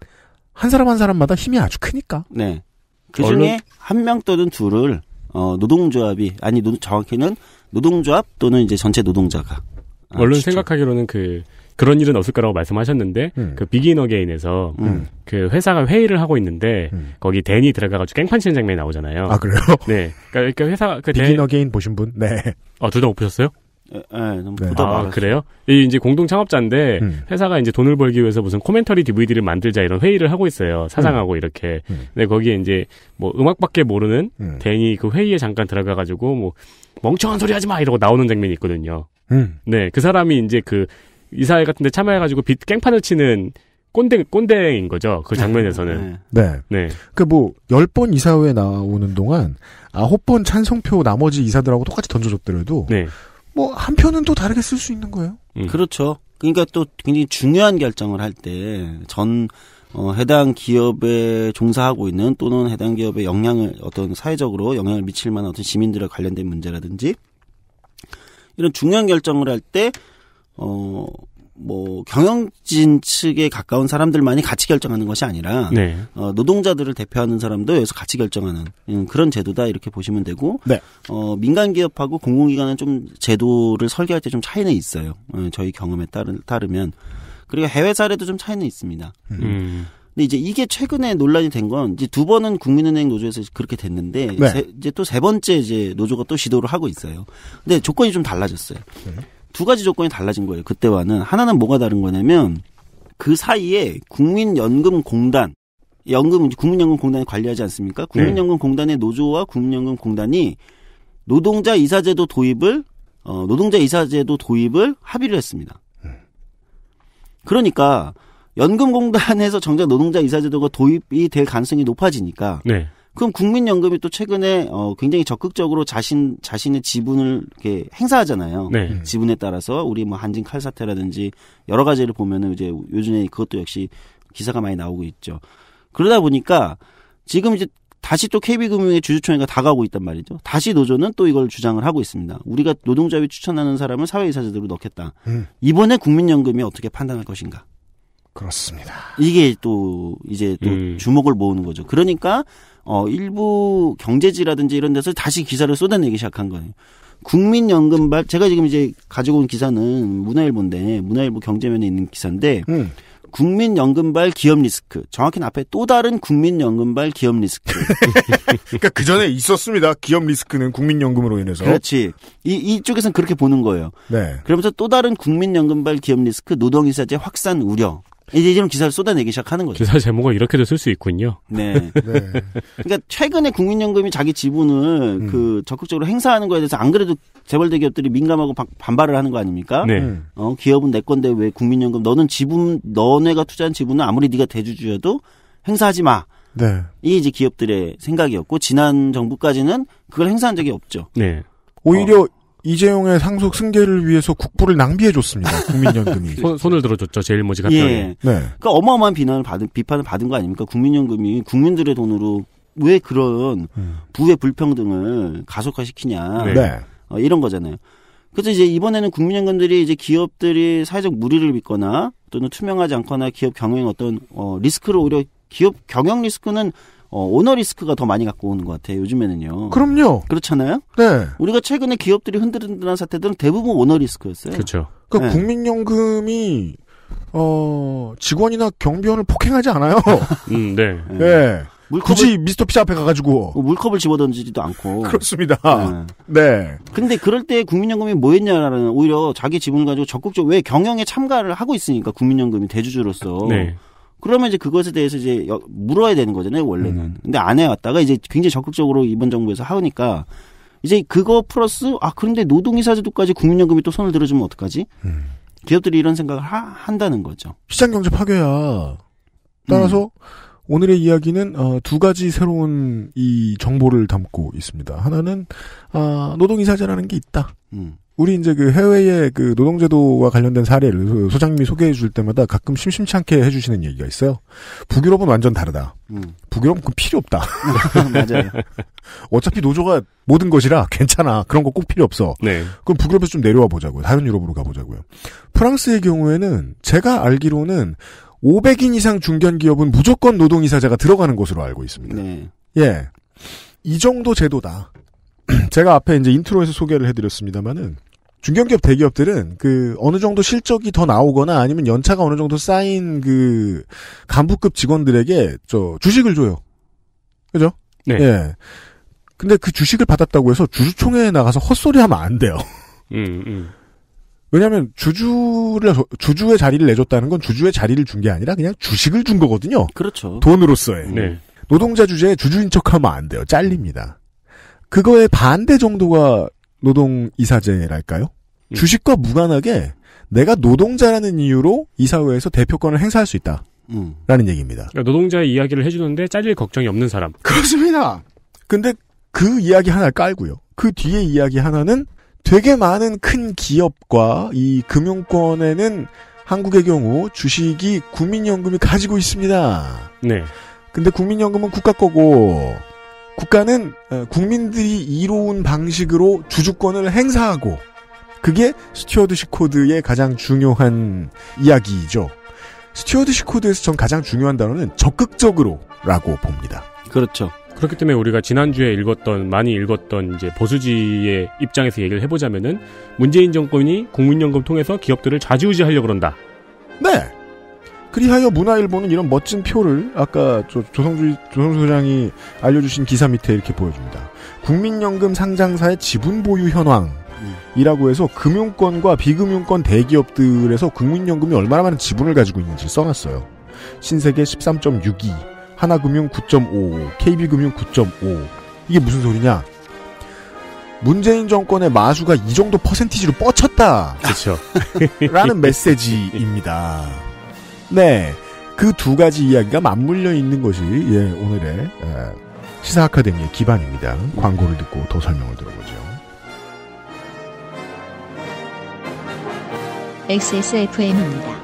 S1: 한 사람 한 사람마다 힘이 아주 크니까.
S3: 네. 그 중에 한 명 또는 둘을 어, 노동조합이 아니 노, 정확히는 노동조합 또는 이제 전체 노동자가 아, 물론 진짜. 생각하기로는
S2: 그 그런 일은 없을 거라고
S3: 말씀하셨는데 음. 그 비긴 어게인에서 음. 그 회사가
S2: 회의를 하고 있는데 음. 거기 댄이 들어가가지고 깽판 치는 장면이 나오잖아요. 아 그래요? 네. 그러니까, 그러니까 회사그 비긴
S1: 어게인 보신 분? 네.
S2: 아둘 어, 다못 보셨어요? 예, 예, 네, 좀보 네. 아, 그래요? 이제 공동 창업자인데 음. 회사가 이제 돈을 벌기 위해서 무슨 코멘터리 DVD를 만들자 이런 회의를 하고 있어요. 사장하고 음. 이렇게. 음. 근데 거기에 이제 뭐 음악밖에 모르는 음. 댕이 그 회의에 잠깐 들어가 가지고 뭐 멍청한 소리 하지 마 이러고 나오는 장면이 있거든요. 음. 네, 그 사람이 이제 그 이사회 같은 데 참여해 가지고 빚 깽판을 치는 꼰대 꼰대인 거죠. 그 네. 장면에서는.
S1: 네. 네. 네. 그뭐1 0번 이사회 에 나오는 동안 아홉 번 찬성표 나머지 이사들하고 똑같이 던져줬더라도 네. 뭐 한편은 또 다르게 쓸 수 있는 거예요.
S3: 음. 그렇죠. 그러니까 또 굉장히 중요한 결정을 할 때전 어, 해당 기업에 종사하고 있는 또는 해당 기업에 영향을 어떤 사회적으로 영향을 미칠 만한 어떤 시민들에 관련된 문제라든지 이런 중요한 결정을 할 때 어, 뭐 경영진 측에 가까운 사람들만이 같이 결정하는 것이 아니라 네. 어, 노동자들을 대표하는 사람도 여기서 같이 결정하는 음, 그런 제도다 이렇게 보시면 되고 네. 어, 민간 기업하고 공공기관은 좀 제도를 설계할 때 좀 차이는 있어요. 어, 저희 경험에 따르, 면 그리고 해외 사례도 좀 차이는 있습니다. 음. 음. 근데 이제 이게 최근에 논란이 된 건 이제 두 번은 국민은행 노조에서 그렇게 됐는데 네. 세, 이제 또 세 번째 이제 노조가 또 시도를 하고 있어요. 근데 조건이 좀 달라졌어요. 음. 두 가지 조건이 달라진 거예요. 그때와는 하나는 뭐가 다른 거냐면 그 사이에 국민연금공단 연금 국민연금공단이 관리하지 않습니까? 네. 국민연금공단의 노조와 국민연금공단이 노동자 이사제도 도입을 어, 노동자 이사제도 도입을 합의를 했습니다. 그러니까 연금공단에서 정작 노동자 이사제도가 도입이 될 가능성이 높아지니까 네. 그럼 국민연금이 또 최근에 어 굉장히 적극적으로 자신 자신의 지분을 이렇게 행사하잖아요. 네. 지분에 따라서 우리 뭐 한진 칼 사태라든지 여러 가지를 보면은 이제 요즘에 그것도 역시 기사가 많이 나오고 있죠. 그러다 보니까 지금 이제 다시 또 KB금융의 주주총회가 다가오고 있단 말이죠. 다시 노조는 또 이걸 주장을 하고 있습니다. 우리가 노동자위 추천하는 사람은 사회이사제도로 넣겠다. 음. 이번에 국민연금이 어떻게 판단할 것인가? 그렇습니다. 이게 또 이제 또 음. 주목을 모으는 거죠. 그러니까 어, 일부 경제지라든지 이런 데서 다시 기사를 쏟아내기 시작한 거예요. 국민연금발 제가 지금 이제 가지고 온 기사는 문화일보인데 문화일보 경제면에 있는 기사인데 음. 국민연금발 기업 리스크 정확히는 앞에 또 다른 국민연금발 기업 리스크 그러니까 그 전에 있었습니다 기업 리스크는 국민연금으로 인해서 그렇지 이 이쪽에서는 그렇게 보는 거예요 네. 그러면서 또 다른 국민연금발 기업 리스크 노동이사제 확산 우려 이제 지금 기사를 쏟아내기 시작하는 거죠.
S2: 기사 제목을 이렇게도 쓸 수 있군요. 네. 네.
S3: 그러니까 최근에 국민연금이 자기 지분을 음. 그 적극적으로 행사하는 거에 대해서 안 그래도 재벌 대기업들이 민감하고 바, 반발을 하는 거 아닙니까? 네. 음. 어, 기업은 내 건데 왜 국민연금 너는 지분 너네가 투자한 지분은 아무리 네가 대주주여도 행사하지 마. 네. 이 이제 기업들의 생각이었고 지난 정부까지는 그걸 행사한 적이 없죠. 네.
S1: 오히려 어. 이재용의 상속 승계를 위해서 국부를 낭비해줬습니다. 국민연금이.
S3: 손, 을 들어줬죠. 제일 모지 한편이. 예. 네. 그러니까 어마어마한 비난을 받은, 비판을 받은 거 아닙니까? 국민연금이 국민들의 돈으로 왜 그런 음. 부의 불평등을 가속화시키냐. 네. 네. 어, 이런 거잖아요. 그래서 이제 이번에는 국민연금들이 이제 기업들이 사회적 무리를 믿거나 또는 투명하지 않거나 기업 경영 어떤 어, 리스크를 오히려 기업 경영 리스크는 어, 오너 리스크가 더 많이 갖고 오는 것 같아요. 요즘에는요. 그럼요. 그렇잖아요. 네. 우리가 최근에 기업들이 흔들흔들한 사태들은 대부분 오너 리스크였어요. 그렇죠. 그러니까 네. 국민연금이 어 직원이나 경비원을 폭행하지 않아요. 음, 네. 네. 네. 물컵을, 굳이 미스터 피자 앞에 가가지고 어, 물컵을 집어던지지도 않고 그렇습니다. 네. 네. 근데 그럴 때 국민연금이 뭐했냐라는 오히려 자기 지분 을 가지고 적극적 으로왜 경영에 참가를 하고 있으니까 국민연금이 대주주로서 네. 그러면 이제 그것에 대해서 이제 물어야 되는 거잖아요, 원래는. 음. 근데 안 해왔다가 이제 굉장히 적극적으로 이번 정부에서 하니까 이제 그거 플러스 아 그런데 노동이사제도까지 국민연금이 또 손을 들어주면 어떡하지? 음. 기업들이 이런 생각을 하, 한다는 거죠.
S1: 시장 경제 파괴야. 따라서 음. 오늘의 이야기는 어, 두 가지 새로운 이 정보를 담고 있습니다. 하나는 아, 노동이사제라는 게 있다. 음. 우리 이제 그 해외의 그 노동제도와 관련된 사례를 소장님이 소개해 줄 때마다 가끔 심심치 않게 해주시는 얘기가 있어요. 북유럽은 완전 다르다. 음. 북유럽은 그 필요 없다. 맞아요. 어차피 노조가 모든 것이라 괜찮아. 그런 거 꼭 필요 없어. 네. 그럼 북유럽에서 좀 내려와 보자고요. 다른 유럽으로 가보자고요. 프랑스의 경우에는 제가 알기로는 500인 이상 중견 기업은 무조건 노동이사제가 들어가는 것으로 알고 있습니다. 네. 예. 이 정도 제도다. 제가 앞에 이제 인트로에서 소개를 해드렸습니다만은 중견기업 대기업들은 그 어느 정도 실적이 더 나오거나 아니면 연차가 어느 정도 쌓인 그 간부급 직원들에게 저 주식을 줘요. 그죠? 네. 예. 근데 그 주식을 받았다고 해서 주주총회에 나가서 헛소리 하면 안 돼요. 음, 음. 왜냐하면 주주를 주주의 자리를 내줬다는 건 주주의 자리를 준 게 아니라 그냥 주식을 준 거거든요. 그렇죠. 돈으로서의 네. 노동자 주제에 주주인 척하면 안 돼요. 잘립니다. 그거의 반대 정도가 노동 이사제랄까요? 음. 예. 주식과 무관하게 내가 노동자라는 이유로 이사회에서 대표권을 행사할 수 있다. 음. 라는 얘기입니다.
S2: 그러니까 노동자의 이야기를 해주는데 잘릴 걱정이 없는 사람.
S1: 그렇습니다. 근데 그 이야기 하나 깔고요. 그 뒤에 이야기 하나는 되게 많은 큰 기업과 이 금융권에는 한국의 경우 주식이 국민연금이 가지고 있습니다. 네. 근데 국민연금은 국가 거고 국가는 어, 국민들이 이로운 방식으로 주주권을 행사하고 그게 스튜어드십 코드의 가장 중요한 이야기이죠. 스튜어드십 코드에서 전 가장 중요한 단어는 적극적으로라고 봅니다. 그렇죠.
S2: 그렇기 때문에 우리가 지난주에 읽었던 많이 읽었던 이제 보수지의 입장에서 얘기를 해보자면은 문재인 정권이 국민연금 통해서 기업들을 좌지우지하려 그런다.
S1: 네. 그리하여 문화일보는 이런 멋진 표를 아까 조, 조성주, 조성 소장이 알려주신 기사 밑에 이렇게 보여줍니다. 국민연금 상장사의 지분 보유 현황이라고 음. 해서 금융권과 비금융권 대기업들에서 국민연금이 얼마나 많은 지분을 가지고 있는지 써놨어요. 신세계 13.62, 하나금융 9.55, KB금융 9.5. 이게 무슨 소리냐? 문재인 정권의 마수가 이 정도 퍼센티지로 뻗쳤다. 그렇죠. 라는 메시지입니다. 네. 그 두 가지 이야기가 맞물려 있는 것이 예, 오늘의 예, 시사 아카데미의 기반입니다. 광고를 듣고 더 설명을 들어보죠. XSFM입니다.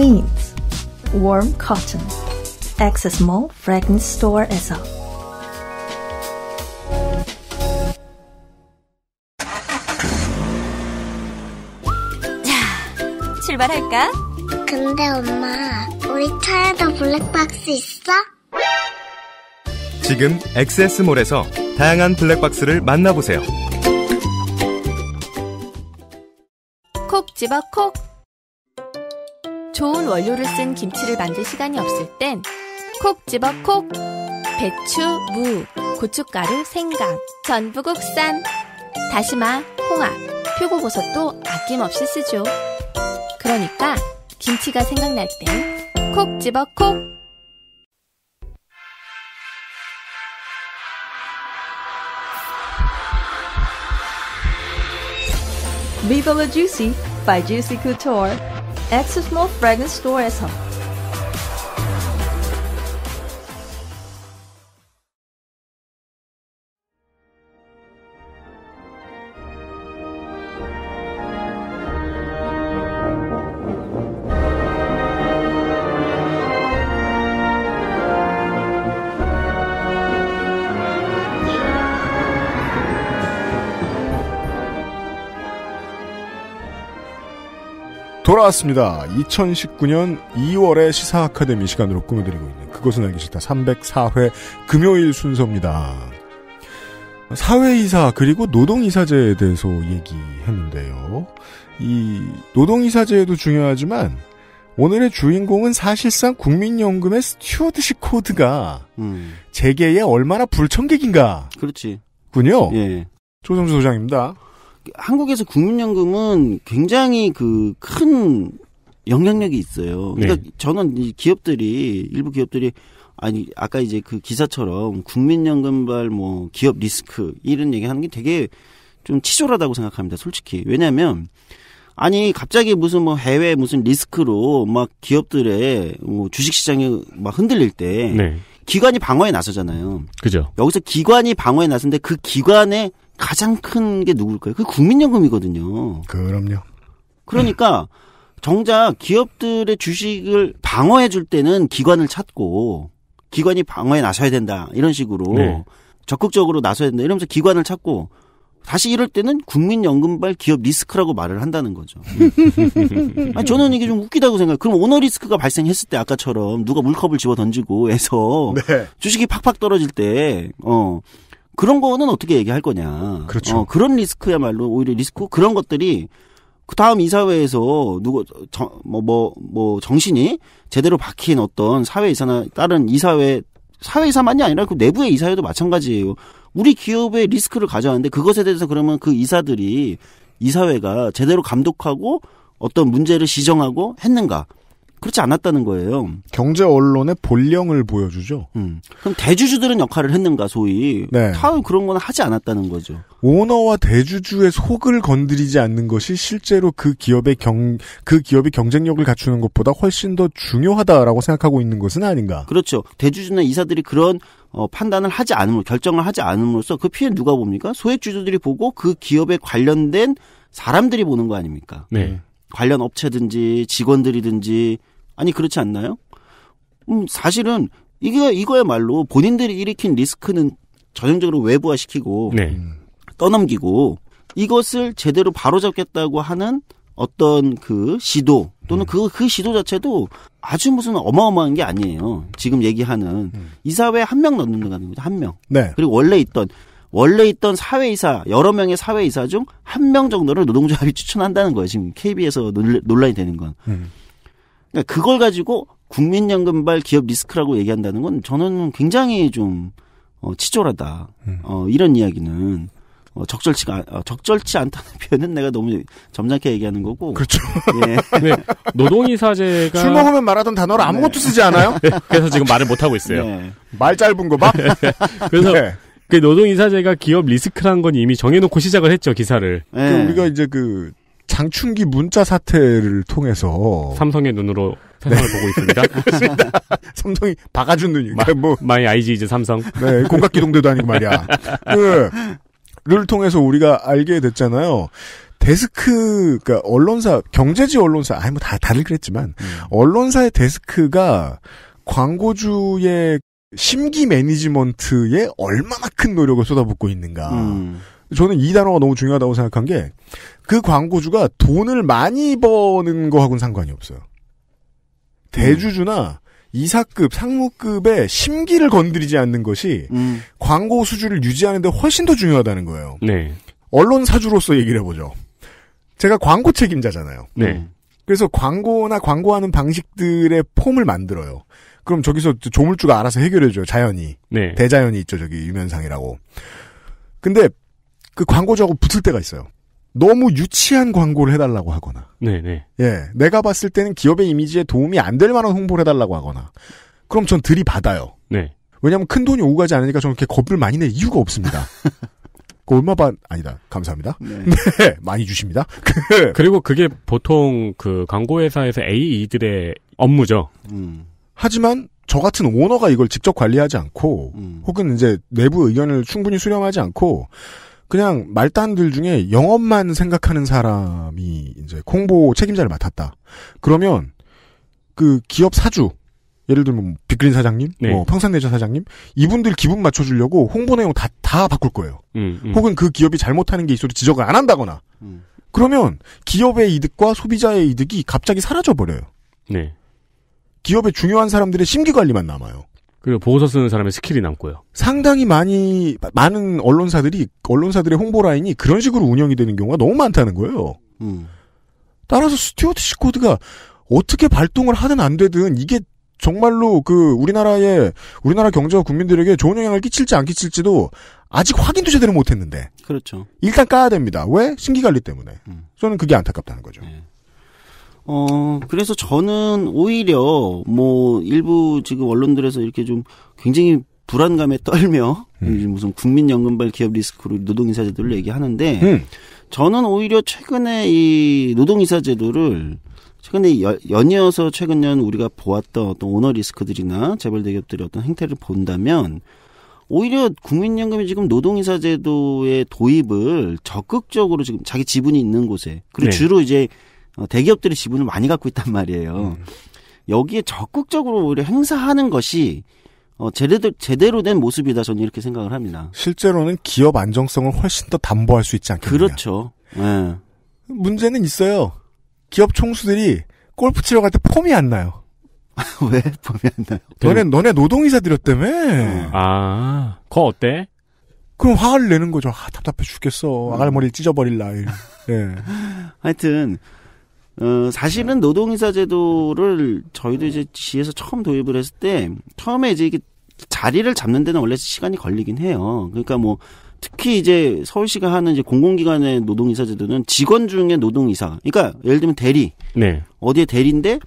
S1: Queens Warm Cotton Access Mall Fragrance Store에서
S3: 자, 출발할까? 근데 엄마, 우리 차에도 블랙박스 있어?
S1: 지금 엑세스몰에서 다양한 블랙박스를 만나보세요. 콕 집어 콕 좋은 원료를 쓴 김치를 만들 시간이 없을 땐 콕 집어 콕!
S3: 배추, 무, 고춧가루, 생강, 전부 국산, 다시마, 홍합, 표고버섯도 아낌없이 쓰죠. 그러니까
S1: 김치가 생각날 땐콕 집어 콕! Viva l by Juicy Couture Access more fragrance store as 돌아왔습니다. 2019년 2월에 시사 아카데미 시간으로 꾸며드리고 있는 그것은 알기 싫다 304회 금요일 순서입니다. 사회이사 그리고 노동이사제에 대해서 얘기했는데요. 이 노동이사제도 중요하지만 오늘의 주인공은 사실상 국민연금의 스튜어드식 코드가 음. 재계에 얼마나 불청객인가. 그렇지. 군요. 예. 조성주
S3: 소장입니다. 한국에서 국민연금은 굉장히 그 큰 영향력이 있어요. 네. 그러니까 네. 저는 기업들이 일부 기업들이 아니 아까 이제 그 기사처럼 국민연금발 뭐 기업 리스크 이런 얘기하는 게 되게 좀 치졸하다고 생각합니다. 솔직히 왜냐하면 아니 갑자기 무슨 뭐 해외 무슨 리스크로 막 기업들의 뭐 주식시장이 막 흔들릴 때 네. 기관이 방어에 나서잖아요. 그죠. 여기서 기관이 방어에 나서는데 그 기관의 가장 큰 게 누굴까요? 그 국민연금이거든요. 그럼요. 그러니까 정작 기업들의 주식을 방어해 줄 때는 기관을 찾고 기관이 방어에 나서야 된다 이런 식으로 네. 적극적으로 나서야 된다 이러면서 기관을 찾고 다시 이럴 때는 국민연금발 기업 리스크라고 말을 한다는 거죠. 아니, 저는 이게 좀 웃기다고 생각해요. 그럼 오너 리스크가 발생했을 때 아까처럼 누가 물컵을 집어 던지고 해서 네. 주식이 팍팍 떨어질 때, 어, 그런 거는 어떻게 얘기할 거냐. 그렇죠. 어, 그런 리스크야말로 오히려 리스크 그런 것들이 그 다음 이사회에서 누구 뭐뭐뭐 뭐, 뭐 정신이 제대로 박힌 어떤 사회 이사나 다른 이사회 사회 이사만이 아니라 그 내부의 이사회도 마찬가지예요. 우리 기업의 리스크를 가져왔는데 그것에 대해서 그러면 그 이사들이 이사회가 제대로 감독하고 어떤 문제를 지정하고 했는가? 그렇지 않았다는 거예요.
S1: 경제 언론의 본령을 보여주죠. 음.
S3: 그럼 대주주들은 역할을 했는가 소위 네. 다 그런 건 하지 않았다는 거죠. 오너와
S1: 대주주의 속을 건드리지 않는 것이 실제로 그 기업의 경 그 기업이 경쟁력을 갖추는 것보다 훨씬 더 중요하다라고 생각하고 있는 것은 아닌가.
S3: 그렇죠. 대주주나 이사들이 그런 어, 판단을 하지 않음으로 결정을 하지 않음으로써 그 피해 누가 봅니까? 소액주주들이 보고 그 기업에 관련된 사람들이 보는 거 아닙니까? 네. 관련 업체든지 직원들이든지 아니 그렇지 않나요? 음, 사실은 이게 이거야말로 본인들이 일으킨 리스크는 전형적으로 외부화시키고 네. 떠넘기고 이것을 제대로 바로잡겠다고 하는 어떤 그 시도 또는 그그 네. 음. 그 시도 자체도 아주 무슨 어마어마한 게 아니에요. 지금 얘기하는 음. 이사회 한 명 넣는다는 니죠한 명. 네. 그리고 원래 있던 원래 있던 사회이사 여러 명의 사회이사 중 한 명 정도를 노동조합이 추천한다는 거예요. 지금 KB에서 논란이 되는 건. 음. 그러니까 그걸 가지고 국민연금발 기업 리스크라고 얘기한다는 건 저는 굉장히 좀 어, 치졸하다. 음. 어, 이런 이야기는 어, 적절치 어, 적절치 않다는 표현은 내가 너무 점잖게 얘기하는 거고. 그렇죠. 예. 네. 노동이사제가 술 먹으면 말하던 단어를 아무것도 네. 쓰지 않아요? 네. 그래서 지금 말을 못 하고 있어요. 네.
S2: 말 짧은 거 봐. 그래서 네. 그 노동이사제가 기업 리스크란 건 이미 정해놓고 시작을 했죠 기사를. 네. 그 우리가
S1: 이제 그 장충기 문자 사태를 통해서 삼성의 눈으로 세상을 네. 보고 있습니다.
S2: 삼성이 박아준 눈이. 그러니까 마, 뭐 마이 아이지 이제 삼성. 네, 공각 기동대도 아니고 말이야. 그
S1: 를 통해서 우리가 알게 됐잖아요. 데스크, 그니까, 언론사, 경제지 언론사, 아니, 뭐, 다, 다들 그랬지만, 음. 언론사의 데스크가 광고주의 심기 매니지먼트에 얼마나 큰 노력을 쏟아붓고 있는가. 음. 저는 이 단어가 너무 중요하다고 생각한 게, 그 광고주가 돈을 많이 버는 거하고는 상관이 없어요. 대주주나 이사급, 상무급의 심기를 건드리지 않는 것이 음. 음. 광고 수주를 유지하는데 훨씬 더 중요하다는 거예요. 네. 언론사주로서 얘기를 해보죠. 제가 광고 책임자잖아요. 네. 음. 그래서 광고나 광고하는 방식들의 폼을 만들어요. 그럼 저기서 조물주가 알아서 해결해줘요. 자연이. 네. 대자연이 있죠. 저기 유면상이라고. 근데 그 광고주하고 붙을 때가 있어요. 너무 유치한 광고를 해달라고 하거나, 네네. 네. 예, 내가 봤을 때는 기업의 이미지에 도움이 안 될 만한 홍보를 해달라고 하거나, 그럼 전 들이 받아요. 네. 왜냐하면 큰 돈이 오고 가지 않으니까 저는 이렇게 겁을 많이 낼 이유가 없습니다. 그 얼마 반 아니다
S2: 감사합니다. 네,
S1: 네 많이 주십니다.
S2: 그 그리고 그게 보통 그 광고 회사에서 AE들의 업무죠. 음.
S1: 하지만 저 같은 오너가 이걸 직접 관리하지 않고 음. 혹은 이제 내부 의견을 충분히 수렴하지 않고 그냥 말단들 중에 영업만 생각하는 사람이 이제 콩보 책임자를 맡았다. 그러면 그 기업 사주 예를 들면 뭐 빅그린 사장님, 네. 뭐평산내자 사장님 이분들 기분 맞춰주려고 홍보 내용 다 다 바꿀 거예요. 음, 음. 혹은 그 기업이 잘못하는 게 있어도 지적을 안 한다거나. 음. 그러면 기업의 이득과 소비자의 이득이 갑자기 사라져 버려요. 네. 기업의 중요한 사람들의 심기 관리만 남아요. 그리고 보고서 쓰는 사람의 스킬이 남고요. 상당히 많이 많은 언론사들이 언론사들의 홍보 라인이 그런 식으로 운영이 되는 경우가 너무 많다는 거예요. 음. 따라서 스튜어트시 코드가 어떻게 발동을 하든 안 되든 이게 정말로 그 우리나라의 우리나라 경제와 국민들에게 좋은 영향을 끼칠지 안 끼칠지도 아직 확인도 제대로 못했는데. 그렇죠. 일단 까야 됩니다. 왜 신기 관리 때문에. 음. 저는 그게 안타깝다는 거죠.
S3: 네. 어, 그래서 저는 오히려 뭐 일부 지금 언론들에서 이렇게 좀 굉장히 불안감에 떨며 음. 무슨 국민연금발 기업 리스크로 노동이사제도를 얘기하는데 음. 저는 오히려 최근에 이 노동이사제도를 최근에 연이어서 최근년 우리가 보았던 어떤 오너 리스크들이나 재벌 대기업들의 어떤 행태를 본다면 오히려 국민연금이 지금 노동이사제도의 도입을 적극적으로 지금 자기 지분이 있는 곳에 그리고 네. 주로 이제 어, 대기업들이 지분을 많이 갖고 있단 말이에요. 음. 여기에 적극적으로 오히려 행사하는 것이 어, 제대로, 제대로 된 모습이다. 저는 이렇게 생각을 합니다.
S1: 실제로는 기업 안정성을 훨씬 더 담보할 수 있지 않겠느냐.
S3: 그렇죠. 네.
S1: 문제는 있어요. 기업 총수들이 골프 치러 갈 때 폼이 안 나요. 왜 폼이 안 나요? 너네, 너네 노동이사들었다며 어.
S3: 아, 그거 어때?
S1: 그럼 화를 내는 거죠. 아, 답답해 죽겠어. 음. 아가리 머리를
S3: 찢어버릴 날. 예. 네. 하여튼 어, 사실은 노동이사 제도를 저희도 이제 지에서 처음 도입을 했을 때 처음에 이제 이게 자리를 잡는 데는 원래 시간이 걸리긴 해요. 그러니까 뭐 특히 이제 서울시가 하는 이제 공공기관의 노동이사 제도는 직원 중에 노동이사. 그러니까 예를 들면 대리. 네. 어디에 대리인데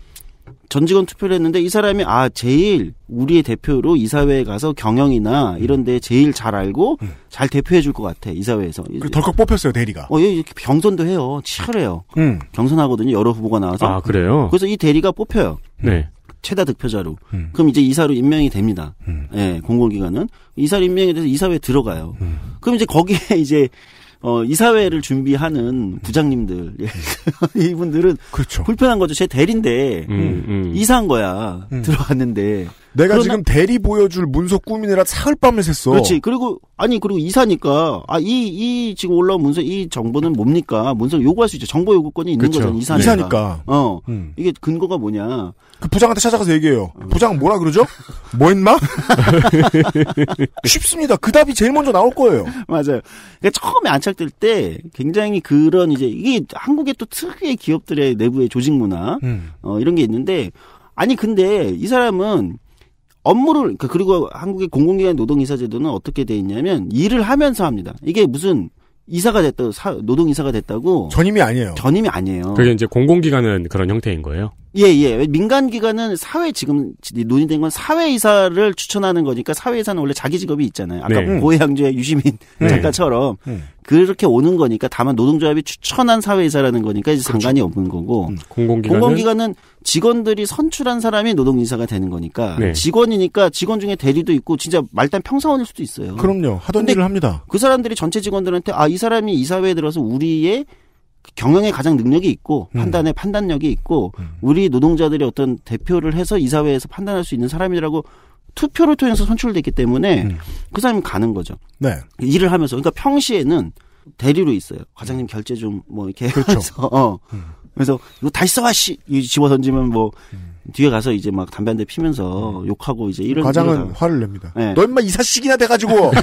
S3: 전 직원 투표를 했는데 이 사람이 아 제일 우리의 대표로 이사회에 가서 경영이나 이런 데 제일 잘 알고 음. 잘 대표해 줄 것 같아 이사회에서 덜컥 뽑혔어요 대리가 어 예, 이렇게 경선도 해요 치열해요 음. 경선하거든요 여러 후보가 나와서 아 그래요 그래서 이 대리가 뽑혀요 네 최다 득표자로 음. 그럼 이제 이사로 임명이 됩니다 음. 예 네, 공공기관은 이사 로임명이돼서 이사회에 들어가요 음. 그럼 이제 거기에 이제 어, 이사회를 준비하는 부장님들 예. 이분들은 그렇죠. 불편한 거죠. 제 대리인데 음, 음. 이사한 거야 음. 들어왔는데 내가 그러나... 지금 대리 보여줄 문서 꾸미느라 사흘 밤을 샜어. 그렇지. 그리고 아니 그리고 이사니까 아 이 이 지금 올라온 문서 이 정보는 뭡니까? 문서 요구할 수 있죠. 정보 요구권이 있는 그렇죠. 거잖아. 이사니까. 이사니까. 어. 음. 이게 근거가 뭐냐? 그 부장한테 찾아가서 얘기해요. 음. 부장 뭐라 그러죠? 뭐 했나? 쉽습니다. 그 답이 제일 먼저 나올 거예요. 맞아요. 그러니까 처음에 안착될 때 굉장히 그런 이제 이게 한국의 또 특유의 기업들의 내부의 조직 문화 음. 어 이런 게 있는데 아니 근데 이 사람은 업무를 그, 그리고 한국의 공공기관 노동이사 제도는 어떻게 돼 있냐면 일을 하면서 합니다. 이게 무슨 이사가 됐다 노동이사가 됐다고 전임이 아니에요. 전임이 아니에요. 그게
S2: 이제 공공기관은 그런 형태인 거예요.
S3: 예, 예. 민간 기관은 사회 지금 논의된 건 사회 이사를 추천하는 거니까 사회 이사는 원래 자기 직업이 있잖아요. 아까 네. 고해양조의 유시민 네. 작가처럼 네. 그렇게 오는 거니까 다만 노동조합이 추천한 사회 이사라는 거니까 이제 그렇죠. 상관이 없는 거고 음, 공공기관은? 공공기관은 직원들이 선출한 사람이 노동이사가 되는 거니까 네. 직원이니까 직원 중에 대리도 있고 진짜 말단 평사원일 수도 있어요. 그럼요. 하던 일을 합니다. 그 사람들이 전체 직원들한테 아 이 사람이 이사회에 들어서 우리의 경영에 가장 능력이 있고 음. 판단에 판단력이 있고 음. 우리 노동자들이 어떤 대표를 해서 이사회에서 판단할 수 있는 사람이라고 투표를 통해서 선출됐기 때문에 음. 그 사람이 가는 거죠. 네. 일을 하면서 그러니까 평시에는 대리로 있어요. 과장님 결제 좀뭐 이렇게 그렇죠. 해서 어. 음. 그래서 이거 다시 써와 씨 집어 던지면 뭐 음. 뒤에 가서 이제 막 담배 한 대 피면서 네. 욕하고 이제 이런 과장은 이러 화를 냅니다. 네. 너 인마 이사식이나 돼가지고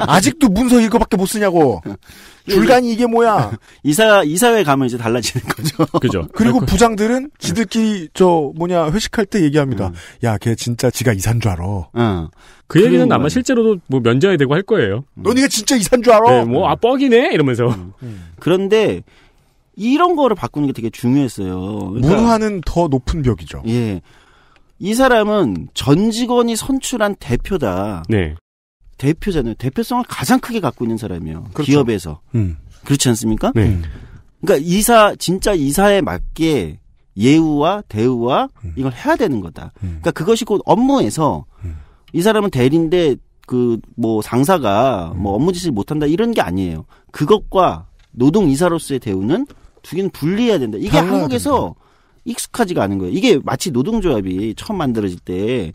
S3: 아직도 문서 읽어밖에 못 쓰냐고 줄간이
S1: 이게 뭐야? 이사 이사회 가면 이제 달라지는 거죠. 그죠. 그리고 네. 부장들은 지들끼리 네. 저 뭐냐 회식할 때 얘기합니다. 음. 야걔 진짜 지가 이산 줄 알아. 음. 그 얘기는 아마 뭐
S2: 실제로도 뭐면해야 되고 할 거예요. 너 니가 진짜 이산 줄 알아? 네, 뭐아 뻑이네 이러면서. 음.
S3: 그런데 이런 거를 바꾸는 게 되게 중요했어요. 그러니까, 문화는 더 높은 벽이죠. 예. 이 사람은 전 직원이 선출한 대표다. 네. 대표잖아요. 대표성을 가장 크게 갖고 있는 사람이에요. 그렇죠. 기업에서. 음. 그렇지 않습니까? 네. 음. 그러니까 이사 진짜 이사에 맞게 예우와 대우와 음. 이걸 해야 되는 거다. 음. 그러니까 그것이 곧 업무에서 음. 이 사람은 대리인데 그 뭐 상사가 뭐 음. 업무 지시를 못한다 이런 게 아니에요. 그것과 노동 이사로서의 대우는 두 개는 분리해야 된다. 이게 한국에서 된다. 익숙하지가 않은 거예요. 이게 마치 노동조합이 처음 만들어질 때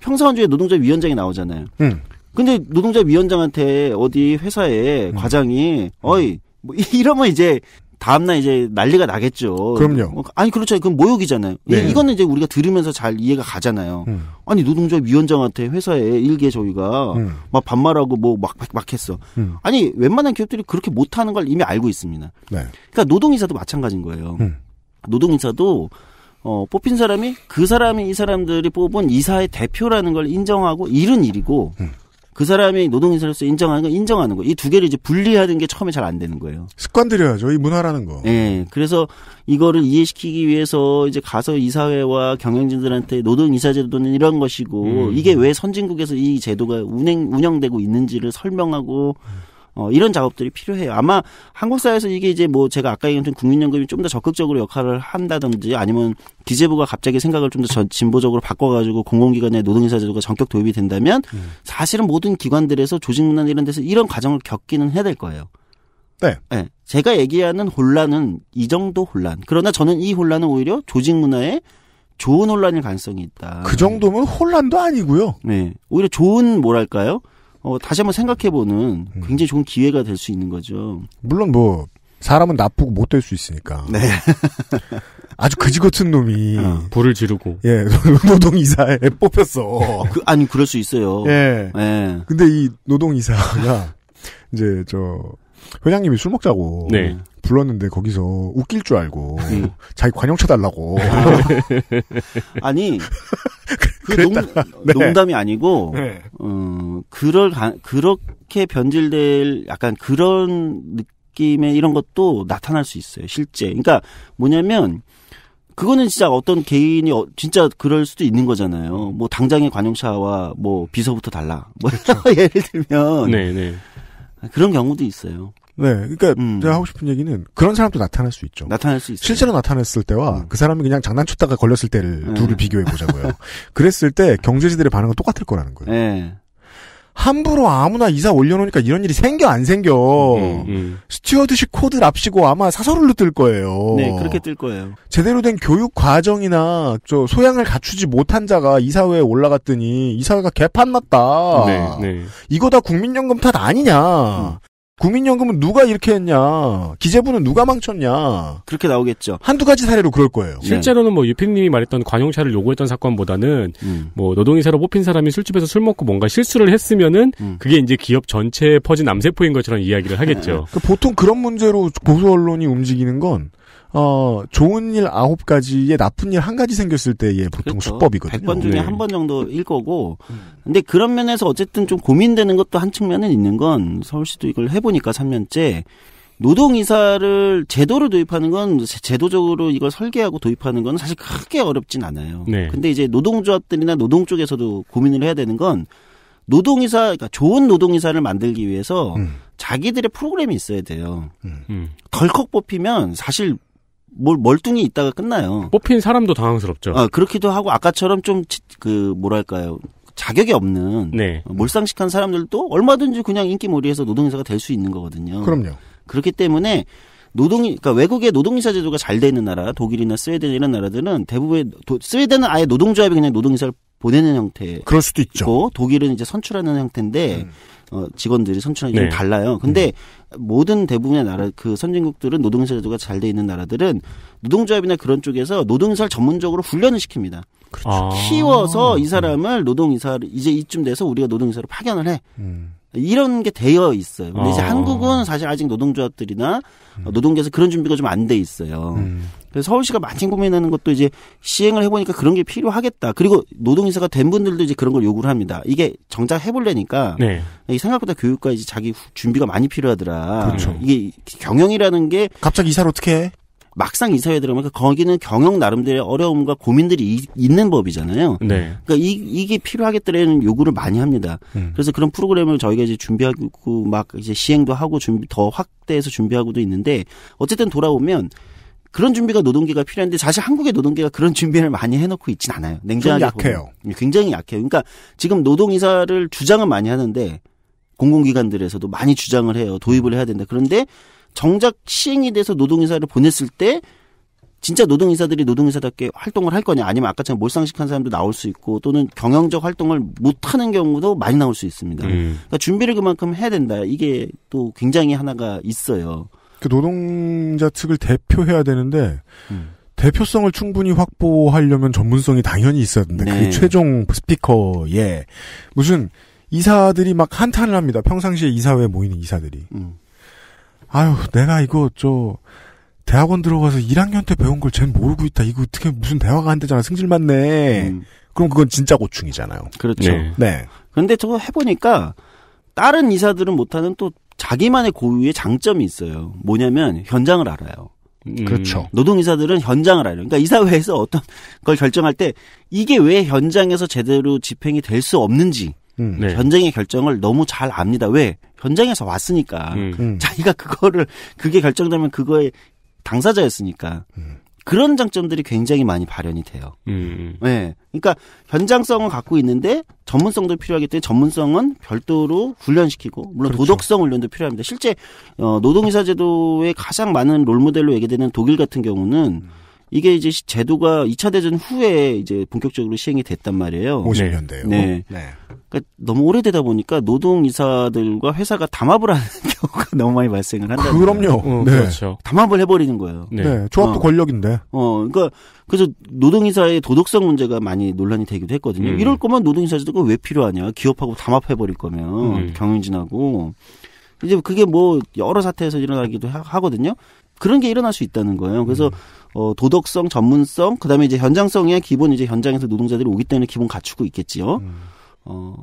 S3: 평사원주의 노동조합 위원장이 나오잖아요. 음. 근데 노동자 위원장한테 어디 회사에 음. 과장이 어이 뭐 이러면 이제 다음날 이제 난리가 나겠죠. 그럼요. 어, 아니 그렇죠. 그건 모욕이잖아요. 네. 이거는 이제 우리가 들으면서 잘 이해가 가잖아요. 음. 아니 노동조합 위원장한테 회사에 일개 저희가 음. 막 반말하고 뭐 막막 막, 했어. 음. 아니 웬만한 기업들이 그렇게 못하는 걸 이미 알고 있습니다. 네. 그러니까 노동이사도 마찬가지인 거예요. 음. 노동이사도 어, 뽑힌 사람이 그 사람이 이 사람들이 뽑은 이사의 대표라는 걸 인정하고 일은 일이고 음. 그 사람이 노동인사로서 인정하는 건 인정하는 거. 이 두 개를 이제 분리하는 게 처음에 잘 안 되는 거예요.
S1: 습관들여야죠. 이 문화라는 거.
S3: 예. 네, 그래서 이거를 이해시키기 위해서 이제 가서 이사회와 경영진들한테 노동이사제도는 이런 것이고 음. 이게 왜 선진국에서 이 제도가 운행 운영되고 있는지를 설명하고 음. 어, 이런 작업들이 필요해요. 아마 한국 사회에서 이게 이제 뭐 제가 아까 얘기한 국민연금이 좀 더 적극적으로 역할을 한다든지 아니면 기재부가 갑자기 생각을 좀 더 진보적으로 바꿔가지고 공공기관의 노동인사 제도가 전격 도입이 된다면 음. 사실은 모든 기관들에서 조직문화 이런 데서 이런 과정을 겪기는 해야 될 거예요. 네. 네. 제가 얘기하는 혼란은 이 정도 혼란. 그러나 저는 이 혼란은 오히려 조직 문화에 좋은 혼란일 가능성이 있다. 그 정도면 혼란도 아니고요. 네. 오히려 좋은 뭐랄까요? 어, 다시 한번 생각해보는 음. 굉장히 좋은 기회가 될 수 있는 거죠. 물론
S1: 뭐 사람은 나쁘고 못 될 수 있으니까. 네. 아주 그지같은 놈이 어. 불을 지르고 예 노동
S3: 이사에 뽑혔어. 그, 아니 그럴 수 있어요. 예.
S1: 예. 근데 이 노동 이사가 이제 저 회장님이 술 먹자고 네. 불렀는데 거기서 웃길 줄 알고 음. 자기 관용 쳐달라고
S3: 아니 그 농, 네. 농담이 아니고 네. 어, 그럴 가, 그렇게 변질될 약간 그런 느낌의 이런 것도 나타날 수 있어요 실제. 그러니까 뭐냐면 그거는 진짜 어떤 개인이 어, 진짜 그럴 수도 있는 거잖아요. 뭐 당장의 관용차와 뭐 비서부터 달라. 뭐 그렇죠. 예를 들면 네네. 네. 그런 경우도 있어요.
S1: 네, 그러니까 음. 제가 하고 싶은 얘기는 그런 사람도 나타날 수 있죠. 나타날 수있어 실제로 나타났을 때와 음. 그 사람이 그냥 장난쳤다가 걸렸을 때를 네. 둘을 비교해 보자고요. 그랬을 때 경제지들의 반응은 똑같을 거라는
S3: 거예요. 네.
S1: 함부로 아무나 이사 올려놓으니까 이런 일이 생겨 안 생겨 음, 음. 음. 스튜어드식 코드 랍시고 아마 사설로 뜰 거예요. 네 그렇게 뜰 거예요. 제대로 된 교육 과정이나 저 소양을 갖추지 못한 자가 이사회에 올라갔더니 이사회가 개판났다. 네, 네. 이거 다 국민연금 탓 아니냐. 음. 국민연금은 누가 이렇게 했냐, 기재부는 누가 망쳤냐. 그렇게 나오겠죠. 한두 가지 사례로 그럴 거예요. 예. 실제로는 뭐 유피님이
S2: 말했던 관용차를 요구했던 사건보다는 음. 뭐 노동이사로 뽑힌 사람이 술집에서 술 먹고 뭔가 실수를 했으면은 음. 그게 이제 기업 전체에 퍼진 암세포인 것처럼 이야기를 하겠죠. 네. 그
S1: 보통 그런 문제로 보수 언론이 움직이는 건 어, 좋은 일 아홉 가지에 나쁜 일 한 가지 생겼을 때의 보통
S3: 그렇죠. 수법이거든요. 100번 중에 네. 한번 정도 읽어고. 음. 근데 그런 면에서 어쨌든 좀 고민되는 것도 한 측면은 있는 건 서울시도 이걸 해보니까 3년째 노동이사를 제도로 도입하는 건 제도적으로 이걸 설계하고 도입하는 건 사실 크게 어렵진 않아요. 네. 근데 이제 노동조합들이나 노동 쪽에서도 고민을 해야 되는 건 노동이사, 그러니까 좋은 노동이사를 만들기 위해서 음. 자기들의 프로그램이 있어야 돼요. 음. 음. 덜컥 뽑히면 사실 뭘 멀뚱히 있다가 끝나요. 뽑힌 사람도 당황스럽죠. 아, 그렇기도 하고 아까처럼 좀 그 뭐랄까요 자격이 없는 네. 어, 몰상식한 사람들도 얼마든지 그냥 인기몰이해서 노동인사가 될 수 있는 거거든요. 그럼요. 그렇기 때문에 노동, 이 그러니까 외국의 노동인사 제도가 잘 돼 있는 나라, 독일이나 스웨덴 이런 나라들은 대부분의 도, 스웨덴은 아예 노동조합이 그냥 노동인사를 보내는 형태. 그럴 수도 있죠. 고 독일은 이제 선출하는 형태인데 음. 어, 직원들이 선출하는 게 네. 좀 달라요. 근데 음. 모든 대부분의 나라 그 선진국들은 노동절 제도가 잘 돼 있는 나라들은 노동조합이나 그런 쪽에서 노동이사를 전문적으로 훈련을 시킵니다. 그렇죠. 아. 키워서 이 아. 사람을 노동이사를 이제 이쯤 돼서 우리가 노동이사를 파견을 해. 음. 이런 게 되어 있어요. 근데 어. 이제 아. 한국은 사실 아직 노동조합들이나 음. 노동계에서 그런 준비가 좀 안 돼 있어요. 음. 그래서 서울시가 많이 고민하는 것도 이제 시행을 해보니까 그런 게 필요하겠다. 그리고 노동인사가 된 분들도 이제 그런 걸 요구를 합니다. 이게 정작 해보려니까 네. 생각보다 교육과 이제 자기 준비가 많이 필요하더라. 그렇죠. 이게 경영이라는 게 갑자기 이사를 어떻게 해? 막상 이사회 들어오면 그러니까 거기는 경영 나름대로 의 어려움과 고민들이 이, 있는 법이잖아요. 네. 그러니까 이, 이게 필요하겠더라는 요구를 많이 합니다. 음. 그래서 그런 프로그램을 저희가 이제 준비하고 막 이제 시행도 하고 준비 더 확대해서 준비하고도 있는데 어쨌든 돌아오면 그런 준비가 노동계가 필요한데 사실 한국의 노동계가 그런 준비를 많이 해놓고 있진 않아요. 냉정하게 약해요. 보면. 굉장히 약해요. 그러니까 지금 노동이사를 주장은 많이 하는데 공공기관들에서도 많이 주장을 해요. 도입을 해야 된다. 그런데 정작 시행이 돼서 노동이사를 보냈을 때 진짜 노동이사들이 노동이사답게 활동을 할 거냐 아니면 아까처럼 몰상식한 사람도 나올 수 있고 또는 경영적 활동을 못하는 경우도 많이 나올 수 있습니다. 음. 그러니까 준비를 그만큼 해야 된다. 이게 또 굉장히 하나가 있어요. 그
S1: 노동자 측을 대표해야 되는데 음. 대표성을 충분히 확보하려면 전문성이 당연히 있어야 된다. 네. 그 최종 스피커의 무슨 이사들이 막 한탄을 합니다. 평상시에 이사회 에 모이는 이사들이. 음. 아유, 내가 이거 저 대학원 들어가서 1학년 때 배운 걸쟨 모르고 있다. 이거 어떻게 무슨 대화가 안 되잖아.
S3: 승질 맞네. 음. 그럼 그건 진짜 고충이잖아요. 그렇죠. 네. 네. 그런데 저거 해보니까 다른 이사들은 못하는 또 자기만의 고유의 장점이 있어요. 뭐냐면 현장을 알아요. 음. 그렇죠. 노동이사들은 현장을 알아요. 그러니까 이사회에서 어떤 걸 결정할 때 이게 왜 현장에서 제대로 집행이 될 수 없는지 음. 네. 현장의 결정을 너무 잘 압니다. 왜? 현장에서 왔으니까 음. 음. 자기가 그거를 그게 결정되면 그거의 당사자였으니까 음. 그런 장점들이 굉장히 많이 발현이 돼요. 음. 네. 그러니까 현장성을 갖고 있는데 전문성도 필요하기 때문에 전문성은 별도로 훈련시키고 물론 그렇죠. 도덕성 훈련도 필요합니다. 실제 어, 노동이사제도의 가장 많은 롤모델로 얘기되는 독일 같은 경우는 음. 이게 이제 제도가 2차 대전 후에 이제 본격적으로 시행이 됐단 말이에요. 50년대요. 네. 네. 그러니까 너무 오래되다 보니까 노동 이사들과 회사가 담합을 하는 경우가 너무 많이 발생을 한다. 그럼요. 어, 네. 그렇죠. 담합을 해버리는 거예요. 네. 네. 조합도 어. 권력인데. 어, 그러니까 그래서 노동이사의 도덕성 문제가 많이 논란이 되기도 했거든요. 음. 이럴 거면 노동이사들도가왜 필요하냐? 기업하고 담합해버릴 거면 음. 경영진하고 이제 그게 뭐 여러 사태에서 일어나기도 하, 거든요 그런 게 일어날 수 있다는 거예요. 그래서 음. 어, 도덕성, 전문성, 그다음에 이제 현장성의 기본 이제 현장에서 노동자들이 오기 때문에 기본 갖추고 있겠지요. 음. 어,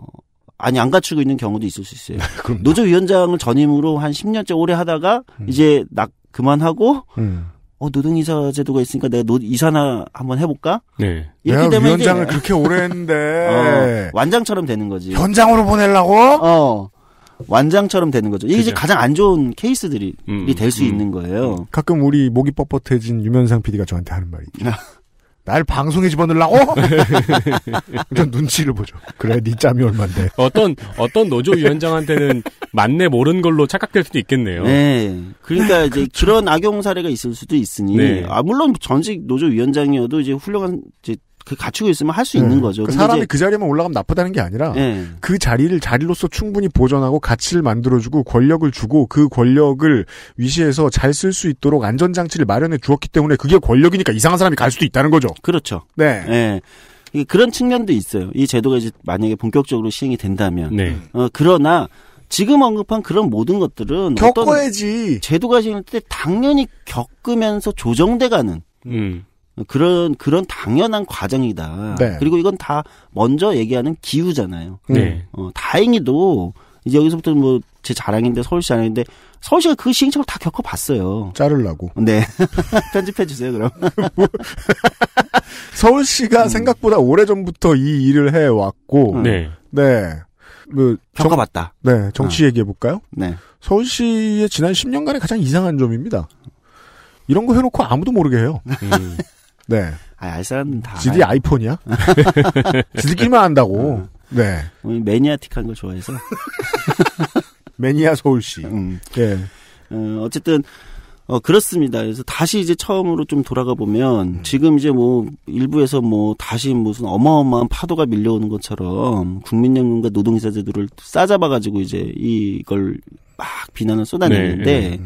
S3: 아니 안 갖추고 있는 경우도 있을 수 있어요. 네, 노조위원장을 전임으로 한 10년째 오래 하다가 음. 이제 낙 그만하고 음. 어 노동이사 제도가 있으니까 내가 노 이사나 한번 해볼까? 네. 이렇게 되면 위원장을 이제, 그렇게 오래 했는데 어, 완장처럼 되는 거지. 현장으로 보내려고? 어. 완장처럼 되는 거죠. 이게 그죠. 이제 가장 안 좋은 케이스들이 음, 음 될수 음. 있는 거예요.
S1: 음. 가끔 우리 목이 뻣뻣해진 유면상 PD가 저한테 하는 말이
S3: 날 방송에
S1: 집어넣으려고? 전 눈치를 보죠. 그래, 네 짬이 얼만데. 어떤,
S3: 어떤 노조위원장한테는 맞네 모른 걸로 착각될 수도 있겠네요. 네. 그러니까 네, 이제 그렇죠. 그런 악용 사례가 있을 수도 있으니. 네. 아, 물론 전직 노조위원장이어도 이제 훌륭한 이제 그 갖추고 있으면 할 수 있는 음. 거죠. 그러니까 사람이 그
S1: 자리에만 올라가면 나쁘다는 게 아니라 예. 그 자리를 자리로서 충분히 보존하고 가치를 만들어주고 권력을 주고 그 권력을 위시해서 잘 쓸 수 있도록 안전장치를 마련해 주었기 때문에 그게 권력이니까 이상한 사람이 갈 수도 있다는 거죠. 그렇죠.
S3: 네. 예. 그런 측면도 있어요. 이 제도가 이제 만약에 본격적으로 시행이 된다면. 네. 어, 그러나 지금 언급한 그런 모든 것들은 겪어야지. 제도가 지을 때 당연히 겪으면서 조정돼가는. 음. 그런 그런 당연한 과정이다. 네. 그리고 이건 다 먼저 얘기하는 기우잖아요. 네. 어, 다행히도 이제 여기서부터 뭐 제 자랑인데 서울시 자랑인데 서울시가 그 시행착오를 다 겪어봤어요. 자르려고. 네. 편집해 주세요 그럼.
S1: 서울시가 음. 생각보다 오래 전부터 이 일을 해 왔고. 음. 네. 네. 뭐 겪어봤다. 정, 네. 정치 어. 아. 얘기해 볼까요? 네. 서울시의 지난 10년간의 가장 이상한 점입니다. 이런 거 해놓고 아무도 모르게 해요.
S3: 음. 네. 아, 알 사람은 다. 지들이 알아 아이폰이야? 지들끼만 안다고. 어. 네. 매니아틱한 걸 좋아해서. 매니아 서울시. 음. 예. 어, 어쨌든, 어, 그렇습니다. 그래서 다시 이제 처음으로 좀 돌아가 보면, 음. 지금 이제 뭐, 일부에서 뭐, 다시 무슨 어마어마한 파도가 밀려오는 것처럼, 국민연금과 노동자 제도를 싸잡아가지고 이제 이걸 막 비난을 쏟아내는데, 네, 네.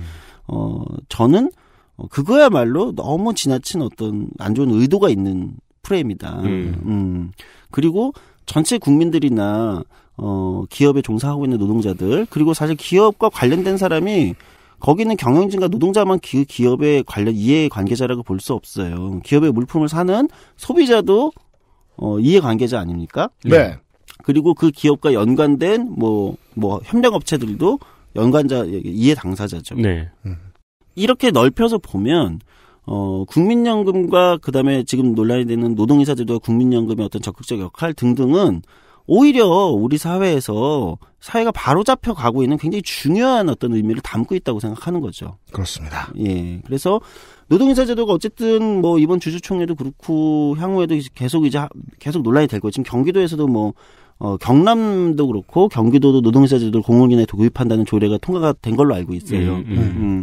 S3: 어, 저는, 어, 그거야말로 너무 지나친 어떤 안 좋은 의도가 있는 프레임이다. 음. 음. 그리고 전체 국민들이나 어, 기업에 종사하고 있는 노동자들 그리고 사실 기업과 관련된 사람이 거기는 경영진과 노동자만 기, 기업에 관련 이해 관계자라고 볼 수 없어요. 기업의 물품을 사는 소비자도 어, 이해 관계자 아닙니까? 네. 네. 그리고 그 기업과 연관된 뭐뭐 뭐, 뭐 협력 업체들도 연관자 이해 당사자죠. 네. 음. 이렇게 넓혀서 보면 어, 국민연금과 그다음에 지금 논란이 되는 노동이사제도와 국민연금의 어떤 적극적 역할 등등은 오히려 우리 사회에서 사회가 바로 잡혀 가고 있는 굉장히 중요한 어떤 의미를 담고 있다고 생각하는 거죠. 그렇습니다. 예. 그래서 노동인사 제도가 어쨌든 뭐 이번 주주총회도 그렇고 향후에도 계속 이제 계속 논란이 될 거예요. 지금 경기도에서도 뭐 어, 경남도 그렇고 경기도도 노동인사 제도를 공공기관에 도입한다는 조례가 통과가 된 걸로 알고 있어요. 음, 음. 음.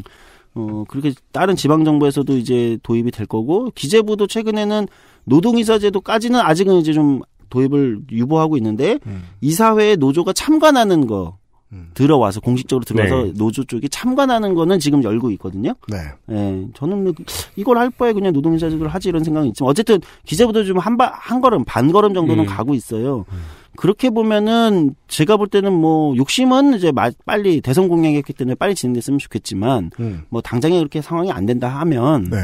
S3: 어, 그렇게 다른 지방정부에서도 이제 도입이 될 거고, 기재부도 최근에는 노동이사제도까지는 아직은 이제 좀 도입을 유보하고 있는데, 음. 이사회에 노조가 참관하는 거, 음. 들어와서 공식적으로 들어와서 네. 노조 쪽이 참관하는 거는 지금 열고 있거든요. 네. 예, 저는 뭐 이걸 할 바에 그냥 노동자들을 하지 이런 생각이 있지만 어쨌든 기재부도 좀한바한 걸음 반 걸음 정도는 음. 가고 있어요. 음. 그렇게 보면은 제가 볼 때는 뭐 욕심은 이제 빨리 대선 공약이었기 때문에 빨리 진행됐으면 좋겠지만 음. 뭐 당장에 그렇게 상황이 안 된다 하면 네.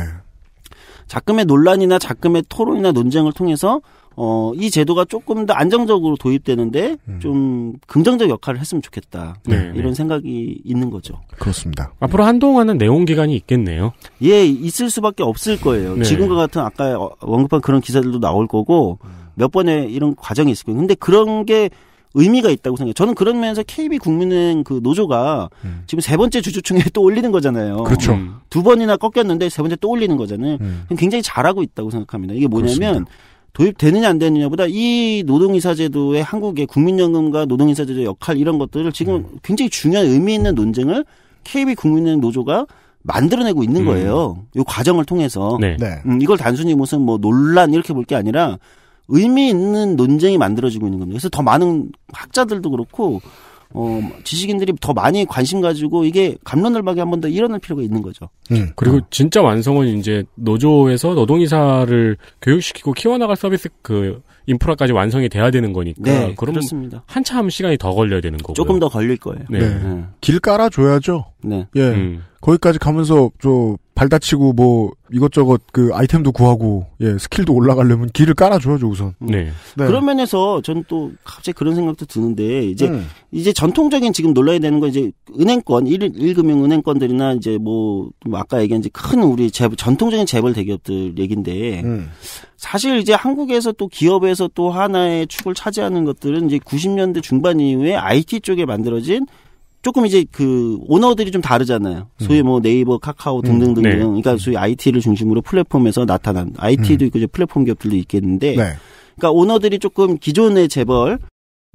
S3: 자금의 논란이나 자금의 토론이나 논쟁을 통해서 어, 이 제도가 조금 더 안정적으로 도입되는데 음. 좀 긍정적 역할을 했으면 좋겠다. 네, 네. 이런 생각이 있는 거죠.
S2: 그렇습니다. 앞으로 네. 한동안은 내용
S3: 기간이 있겠네요. 예, 있을 수밖에 없을 거예요. 네. 지금과 같은 아까 어, 언급한 그런 기사들도 나올 거고 음. 몇 번의 이런 과정이 있을 거예요. 근데 그런 게 의미가 있다고 생각해요. 저는 그런 면에서 KB 국민은행 그 노조가 음. 지금 세 번째 주주총회 또 올리는 거잖아요. 그렇죠. 음. 두 번이나 꺾였는데 세 번째 또 올리는 거잖아요. 음. 굉장히 잘하고 있다고 생각합니다. 이게 뭐냐면 그렇습니다. 도입되느냐 안 되느냐보다 이 노동이사제도의 한국의 국민연금과 노동이사제도의 역할 이런 것들을 지금 음. 굉장히 중요한 의미 있는 논쟁을 KB 국민은행 노조가 만들어내고 있는 음. 거예요. 이 과정을 통해서 네. 네. 이걸 단순히 무슨 뭐 논란 이렇게 볼 게 아니라 의미 있는 논쟁이 만들어지고 있는 겁니다. 그래서 더 많은 학자들도 그렇고 어, 지식인들이 더 많이 관심 가지고 이게 감론을박이 한 번 더 일어날 필요가 있는 거죠.
S2: 음. 그리고 어. 진짜 완성은 이제 노조에서 노동이사를 교육시키고 키워나갈 서비스 그 인프라까지 완성이 돼야 되는 거니까 네, 그럼 그렇습니다. 한참 시간이 더 걸려야 되는
S3: 거고 조금 더 걸릴 거예요. 네. 네. 네.
S1: 길 깔아줘야죠.
S3: 네. 예. 음.
S1: 거기까지 가면서 저발 다치고 뭐 이것저것 그 아이템도 구하고 예 스킬도 올라가려면 길을 깔아줘야죠 우선. 음.
S3: 네. 네. 그런 면에서 저는 또 갑자기 그런 생각도 드는데 이제 음. 이제 전통적인 지금 놀라야 되는 건 이제 은행권 일일금융 은행권들이나 이제 뭐 아까 얘기한 이제 큰 우리 재벌 전통적인 재벌 대기업들 얘긴데. 음. 사실 이제 한국에서 또 기업에서 또 하나의 축을 차지하는 것들은 이제 90년대 중반 이후에 IT 쪽에 만들어진 조금 이제 그 오너들이 좀 다르잖아요. 음. 소위 뭐 네이버, 카카오 등등등등. 음, 네. 그러니까 음. 소위 IT를 중심으로 플랫폼에서 나타난 IT도 음. 있고 이제 플랫폼 기업들도 있겠는데, 네. 그러니까 오너들이 조금 기존의 재벌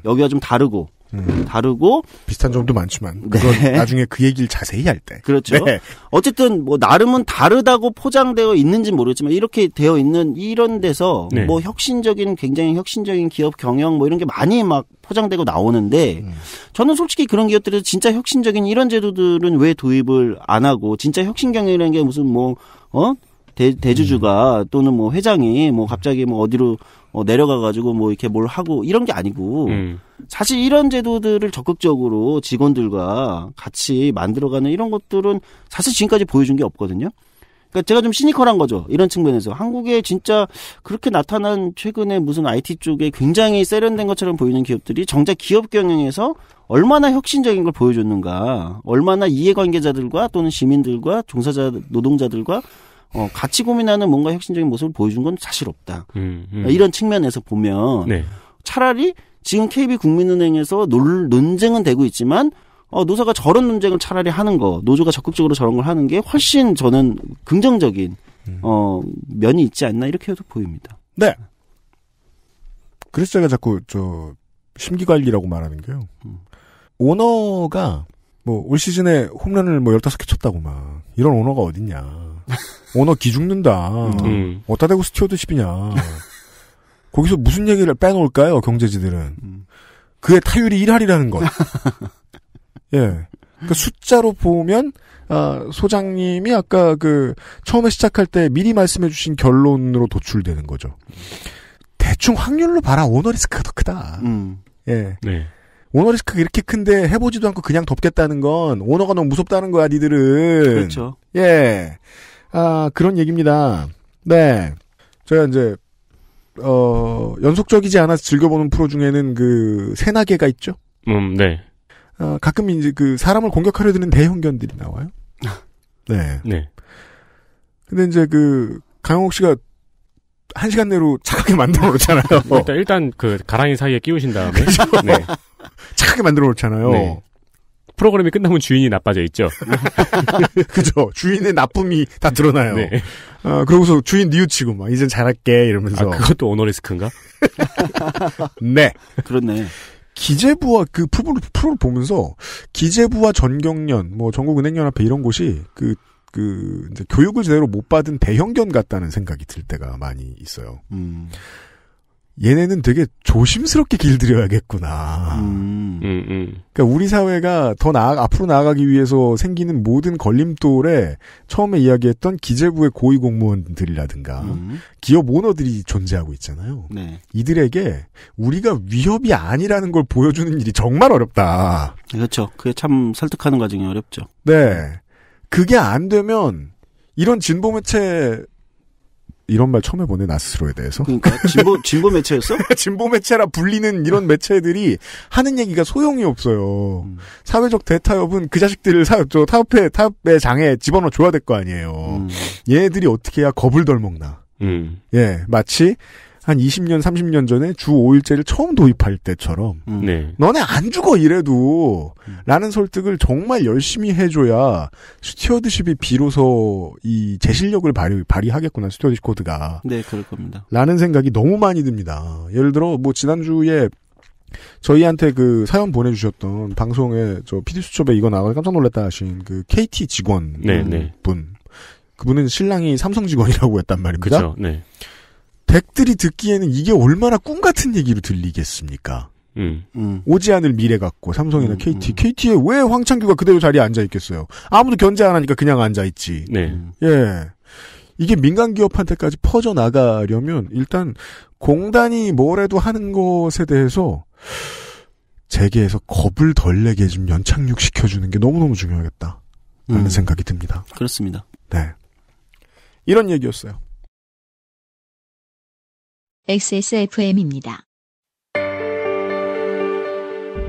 S3: 여기가 좀 다르고 음. 다르고 비슷한 점도 많지만 네. 그건 네. 나중에 그 얘기를 자세히 할 때 그렇죠. 네. 어쨌든 뭐 나름은 다르다고 포장되어 있는지 모르겠지만 이렇게 되어 있는 이런 데서 네. 뭐 혁신적인 굉장히 혁신적인 기업 경영 뭐 이런 게 많이 막 포장되고 나오는데 음. 저는 솔직히 그런 기업들에서 진짜 혁신적인 이런 제도들은 왜 도입을 안 하고 진짜 혁신 경영이라는 게 무슨 뭐 어? 대, 대주주가 음. 또는 뭐 회장이 뭐 갑자기 뭐 어디로 어, 내려가가지고 뭐 이렇게 뭘 하고 이런 게 아니고 음. 사실 이런 제도들을 적극적으로 직원들과 같이 만들어가는 이런 것들은 사실 지금까지 보여준 게 없거든요. 그러니까 제가 좀 시니컬한 거죠. 이런 측면에서 한국에 진짜 그렇게 나타난 최근에 무슨 IT 쪽에 굉장히 세련된 것처럼 보이는 기업들이 정작 기업 경영에서 얼마나 혁신적인 걸 보여줬는가, 얼마나 이해관계자들과 또는 시민들과 종사자 노동자들과 어, 같이 고민하는 뭔가 혁신적인 모습을 보여준 건 사실 없다. 음, 음. 이런 측면에서 보면 네. 차라리 지금 KB 국민은행에서 논, 논쟁은 되고 있지만 어, 노사가 저런 논쟁을 차라리 하는 거, 노조가 적극적으로 저런 걸 하는 게 훨씬 저는 긍정적인 음. 어, 면이 있지 않나 이렇게 해도 보입니다. 네. 그래서 제가 자꾸 저 심기 관리라고 말하는 게요. 음.
S1: 오너가 뭐 올 시즌에 홈런을 뭐 15개 쳤다고 막 이런 오너가 어딨냐. 오너 기죽는다. 음. 어따 대고 스튜어드십이냐. 거기서 무슨 얘기를 빼놓을까요, 경제지들은. 그의 타율이 1할이라는 것. 예. 그러니 숫자로 보면, 아, 소장님이 아까 그, 처음에 시작할 때 미리 말씀해주신 결론으로 도출되는 거죠. 대충 확률로 봐라, 오너 리스크가 더 크다. 음. 예. 네. 오너 리스크가 이렇게 큰데 해보지도 않고 그냥 덮겠다는 건 오너가 너무 무섭다는 거야, 니들은. 그렇죠. 예. 아, 그런 얘기입니다. 네. 제가 이제, 어, 연속적이지 않아서 즐겨보는 프로 중에는 그, 세나개가 있죠? 음, 네. 어, 가끔 이제 그, 사람을 공격하려 드는 대형견들이 나와요. 네. 네. 근데 이제 그, 강영욱 씨가 한 시간 내로 착하게
S2: 만들어 놓잖아요. 일단, 일단 그, 가랑이 사이에 끼우신 다음에. 네. 착하게 만들어
S1: 놓잖아요. 네.
S2: 프로그램이 끝나면 주인이 나빠져 있죠.
S1: 그죠. 주인의 나쁨이 다 드러나요. 네. 어, 아, 그러고서 주인 뉘우치고 막 이젠 잘할게 이러면서. 아, 그것도 오너리스크인가? 네. 그렇네. 기재부와 그 프로를, 프로를 보면서 기재부와 전경련, 뭐 전국은행연합회 이런 곳이 그, 그, 이제 교육을 제대로 못 받은 대형견 같다는 생각이 들 때가 많이 있어요. 음. 얘네는 되게 조심스럽게 길들여야겠구나.
S2: 음. 음,
S1: 음. 그러니까 우리 사회가 더 나아 앞으로 나아가기 위해서 생기는 모든 걸림돌에 처음에 이야기했던 기재부의 고위 공무원들이라든가 음. 기업 오너들이 존재하고 있잖아요. 네. 이들에게 우리가 위협이 아니라는 걸 보여주는 일이 정말 어렵다.
S3: 그렇죠. 그게 참 설득하는 과정이 어렵죠. 네. 그게
S1: 안 되면 이런 진보 매체 이런 말 처음 해보네, 나 스스로에 대해서. 그러니까 진보 진보 매체였어? 진보 매체라 불리는 이런 매체들이 하는 얘기가 소용이 없어요. 음. 사회적 대타협은 그 자식들을 사업 저 타협의 타협의 장에 집어넣어 줘야 될 거 아니에요. 음. 얘들이 어떻게 해야 겁을 덜 먹나. 음. 예, 마치 한 20년, 30년 전에 주 5일제를 처음 도입할 때처럼 음. 네. 너네 안 죽어 이래도 음. 라는 설득을 정말 열심히 해줘야 스튜어드십이 비로소 이 제실력을 발휘, 발휘하겠구나 스튜어드십 코드가
S3: 네 그럴 겁니다
S1: 라는 생각이 너무 많이 듭니다 예를 들어 뭐 지난주에 저희한테 그 사연 보내주셨던 방송에 저피디 수첩에 이거 나가 깜짝 놀랐다 하신 그 KT 직원 네, 네. 분 그분은 신랑이 삼성 직원이라고 했단 말입니다. 그죠 네. 백들이 듣기에는 이게 얼마나 꿈 같은 얘기로 들리겠습니까? 음. 음. 오지 않을 미래 같고 삼성이나 음, KT, 음. KT에 왜 황창규가 그대로 자리에 앉아 있겠어요? 아무도 견제 안 하니까 그냥 앉아 있지. 네. 음. 예. 이게 민간 기업한테까지 퍼져 나가려면 일단 공단이 뭐래도 하는 것에 대해서 재계에서 겁을 덜 내게 좀 연착륙 시켜주는 게 너무너무 중요하겠다. 라는 생각이 듭니다. 그렇습니다. 네. 이런 얘기였어요. XSFM입니다.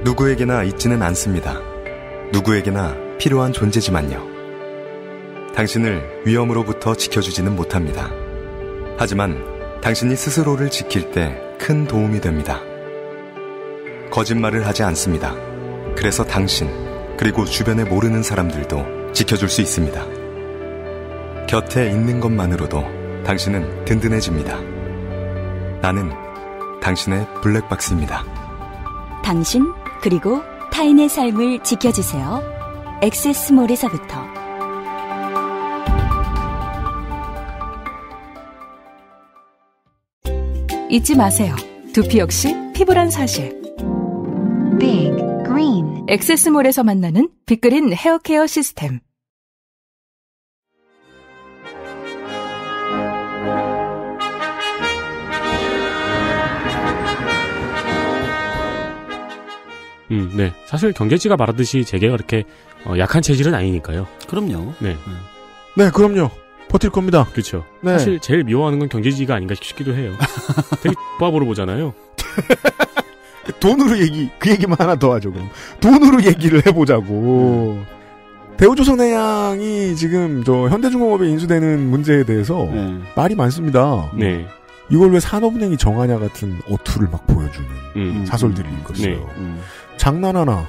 S1: 누구에게나 있지는 않습니다. 누구에게나 필요한 존재지만요. 당신을 위험으로부터 지켜주지는 못합니다. 하지만 당신이 스스로를 지킬 때 큰 도움이 됩니다. 거짓말을 하지 않습니다. 그래서 당신, 그리고 주변에 모르는 사람들도 지켜줄 수 있습니다. 곁에 있는 것만으로도 당신은 든든해집니다. 나는 당신의 블랙박스입니다.
S2: 당신 그리고 타인의
S1: 삶을 지켜주세요. 엑세스몰에서부터
S3: 잊지 마세요. 두피 역시 피부란 사실.
S1: 빅 그린 엑세스몰에서 만나는 빅그린 헤어케어 시스템.
S2: 음, 네. 사실 경제지가 말하듯이 재계가 그렇게 어, 약한 체질은 아니니까요. 그럼요. 네.
S3: 네.
S1: 네, 그럼요. 버틸 겁니다. 그렇죠. 네. 사실
S2: 제일 미워하는 건 경제지가 아닌가 싶기도 해요. 되게 밥으로 보잖아요.
S1: 돈으로 얘기 그 얘기만 하나 더 하죠 그럼 돈으로 얘기를 해보자고 음. 대우조선해양이 지금 저 현대중공업에 인수되는 문제에 대해서 음. 말이 많습니다. 네. 이걸 왜 산업은행이 정하냐 같은 어투를 막 보여주는 음. 사설들이 읽었어요. 네. 음. 장난하나.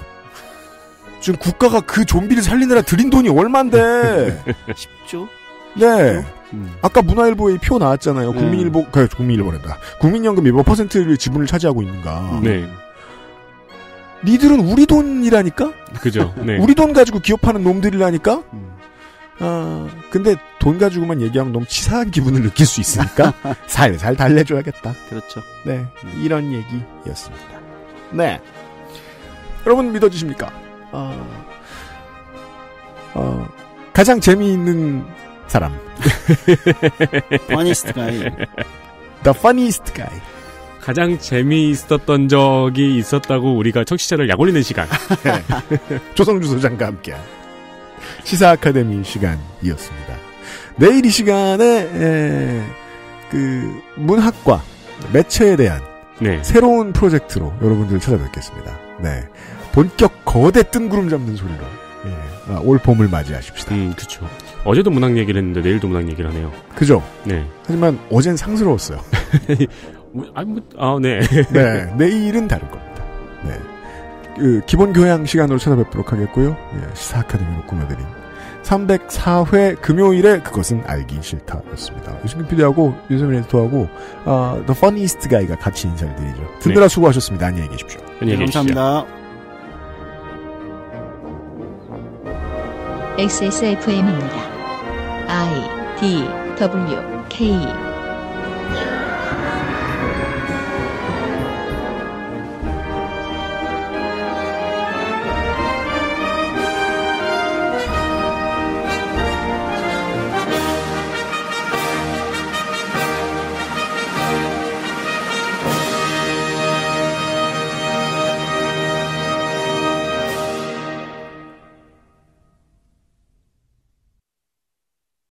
S1: 지금 국가가 그 좀비를 살리느라 들인 돈이 얼만데. 10조? 네. 음. 아까 문화일보에 표 나왔잖아요. 음. 국민일보, 그 국민일보란다. 국민연금이 몇 퍼센트를 지분을 차지하고 있는가. 네. 니들은 우리 돈이라니까?
S2: 그죠. 네. 우리
S1: 돈 가지고 기업하는 놈들이라니까? 음. 아, 근데 돈 가지고만 얘기하면 너무 치사한 기분을 느낄 수 있으니까 살살 달래줘야겠다. 그렇죠. 네. 음. 이런 얘기였습니다. 네. 여러분 믿어주십니까 어... 어... 가장 재미있는 사람. funniest guy.
S2: The
S1: funniest guy.
S2: 가장 재미있었던 적이 있었다고 우리가 청취자를 약올리는 시간.
S1: 네. 조성주 소장과 함께 시사 아카데미 시간이었습니다. 내일 이 시간에 에, 그 문학과 매체에 대한 네. 새로운 프로젝트로 여러분들 찾아뵙겠습니다. 네. 본격 거대 뜬구름 잡는 소리로 예, 아, 올 봄을 맞이하십시다. 음, 그렇죠. 어제도 문학
S2: 얘기를 했는데 내일도 문학 얘기를 하네요. 그죠? 네.
S1: 하지만 어젠 상스러웠어요. 아, 뭐, 아, 네. 네. 내일은 다를 겁니다. 네. 그 기본 교양 시간으로 찾아뵙도록 하겠고요. 예, 시사 아카데미로 꾸며드린 304회 금요일에 그것은 알기 싫다였습니다. 유승균 PD하고 유승민 에디터하고 어, The Funniest Guy가 같이 인사를 드리죠. 듣느라 네. 수고하셨습니다. 안녕히 계십시오.
S3: 안녕히 네, 계십시오. 감사합니다.
S1: XSFM입니다. I D W K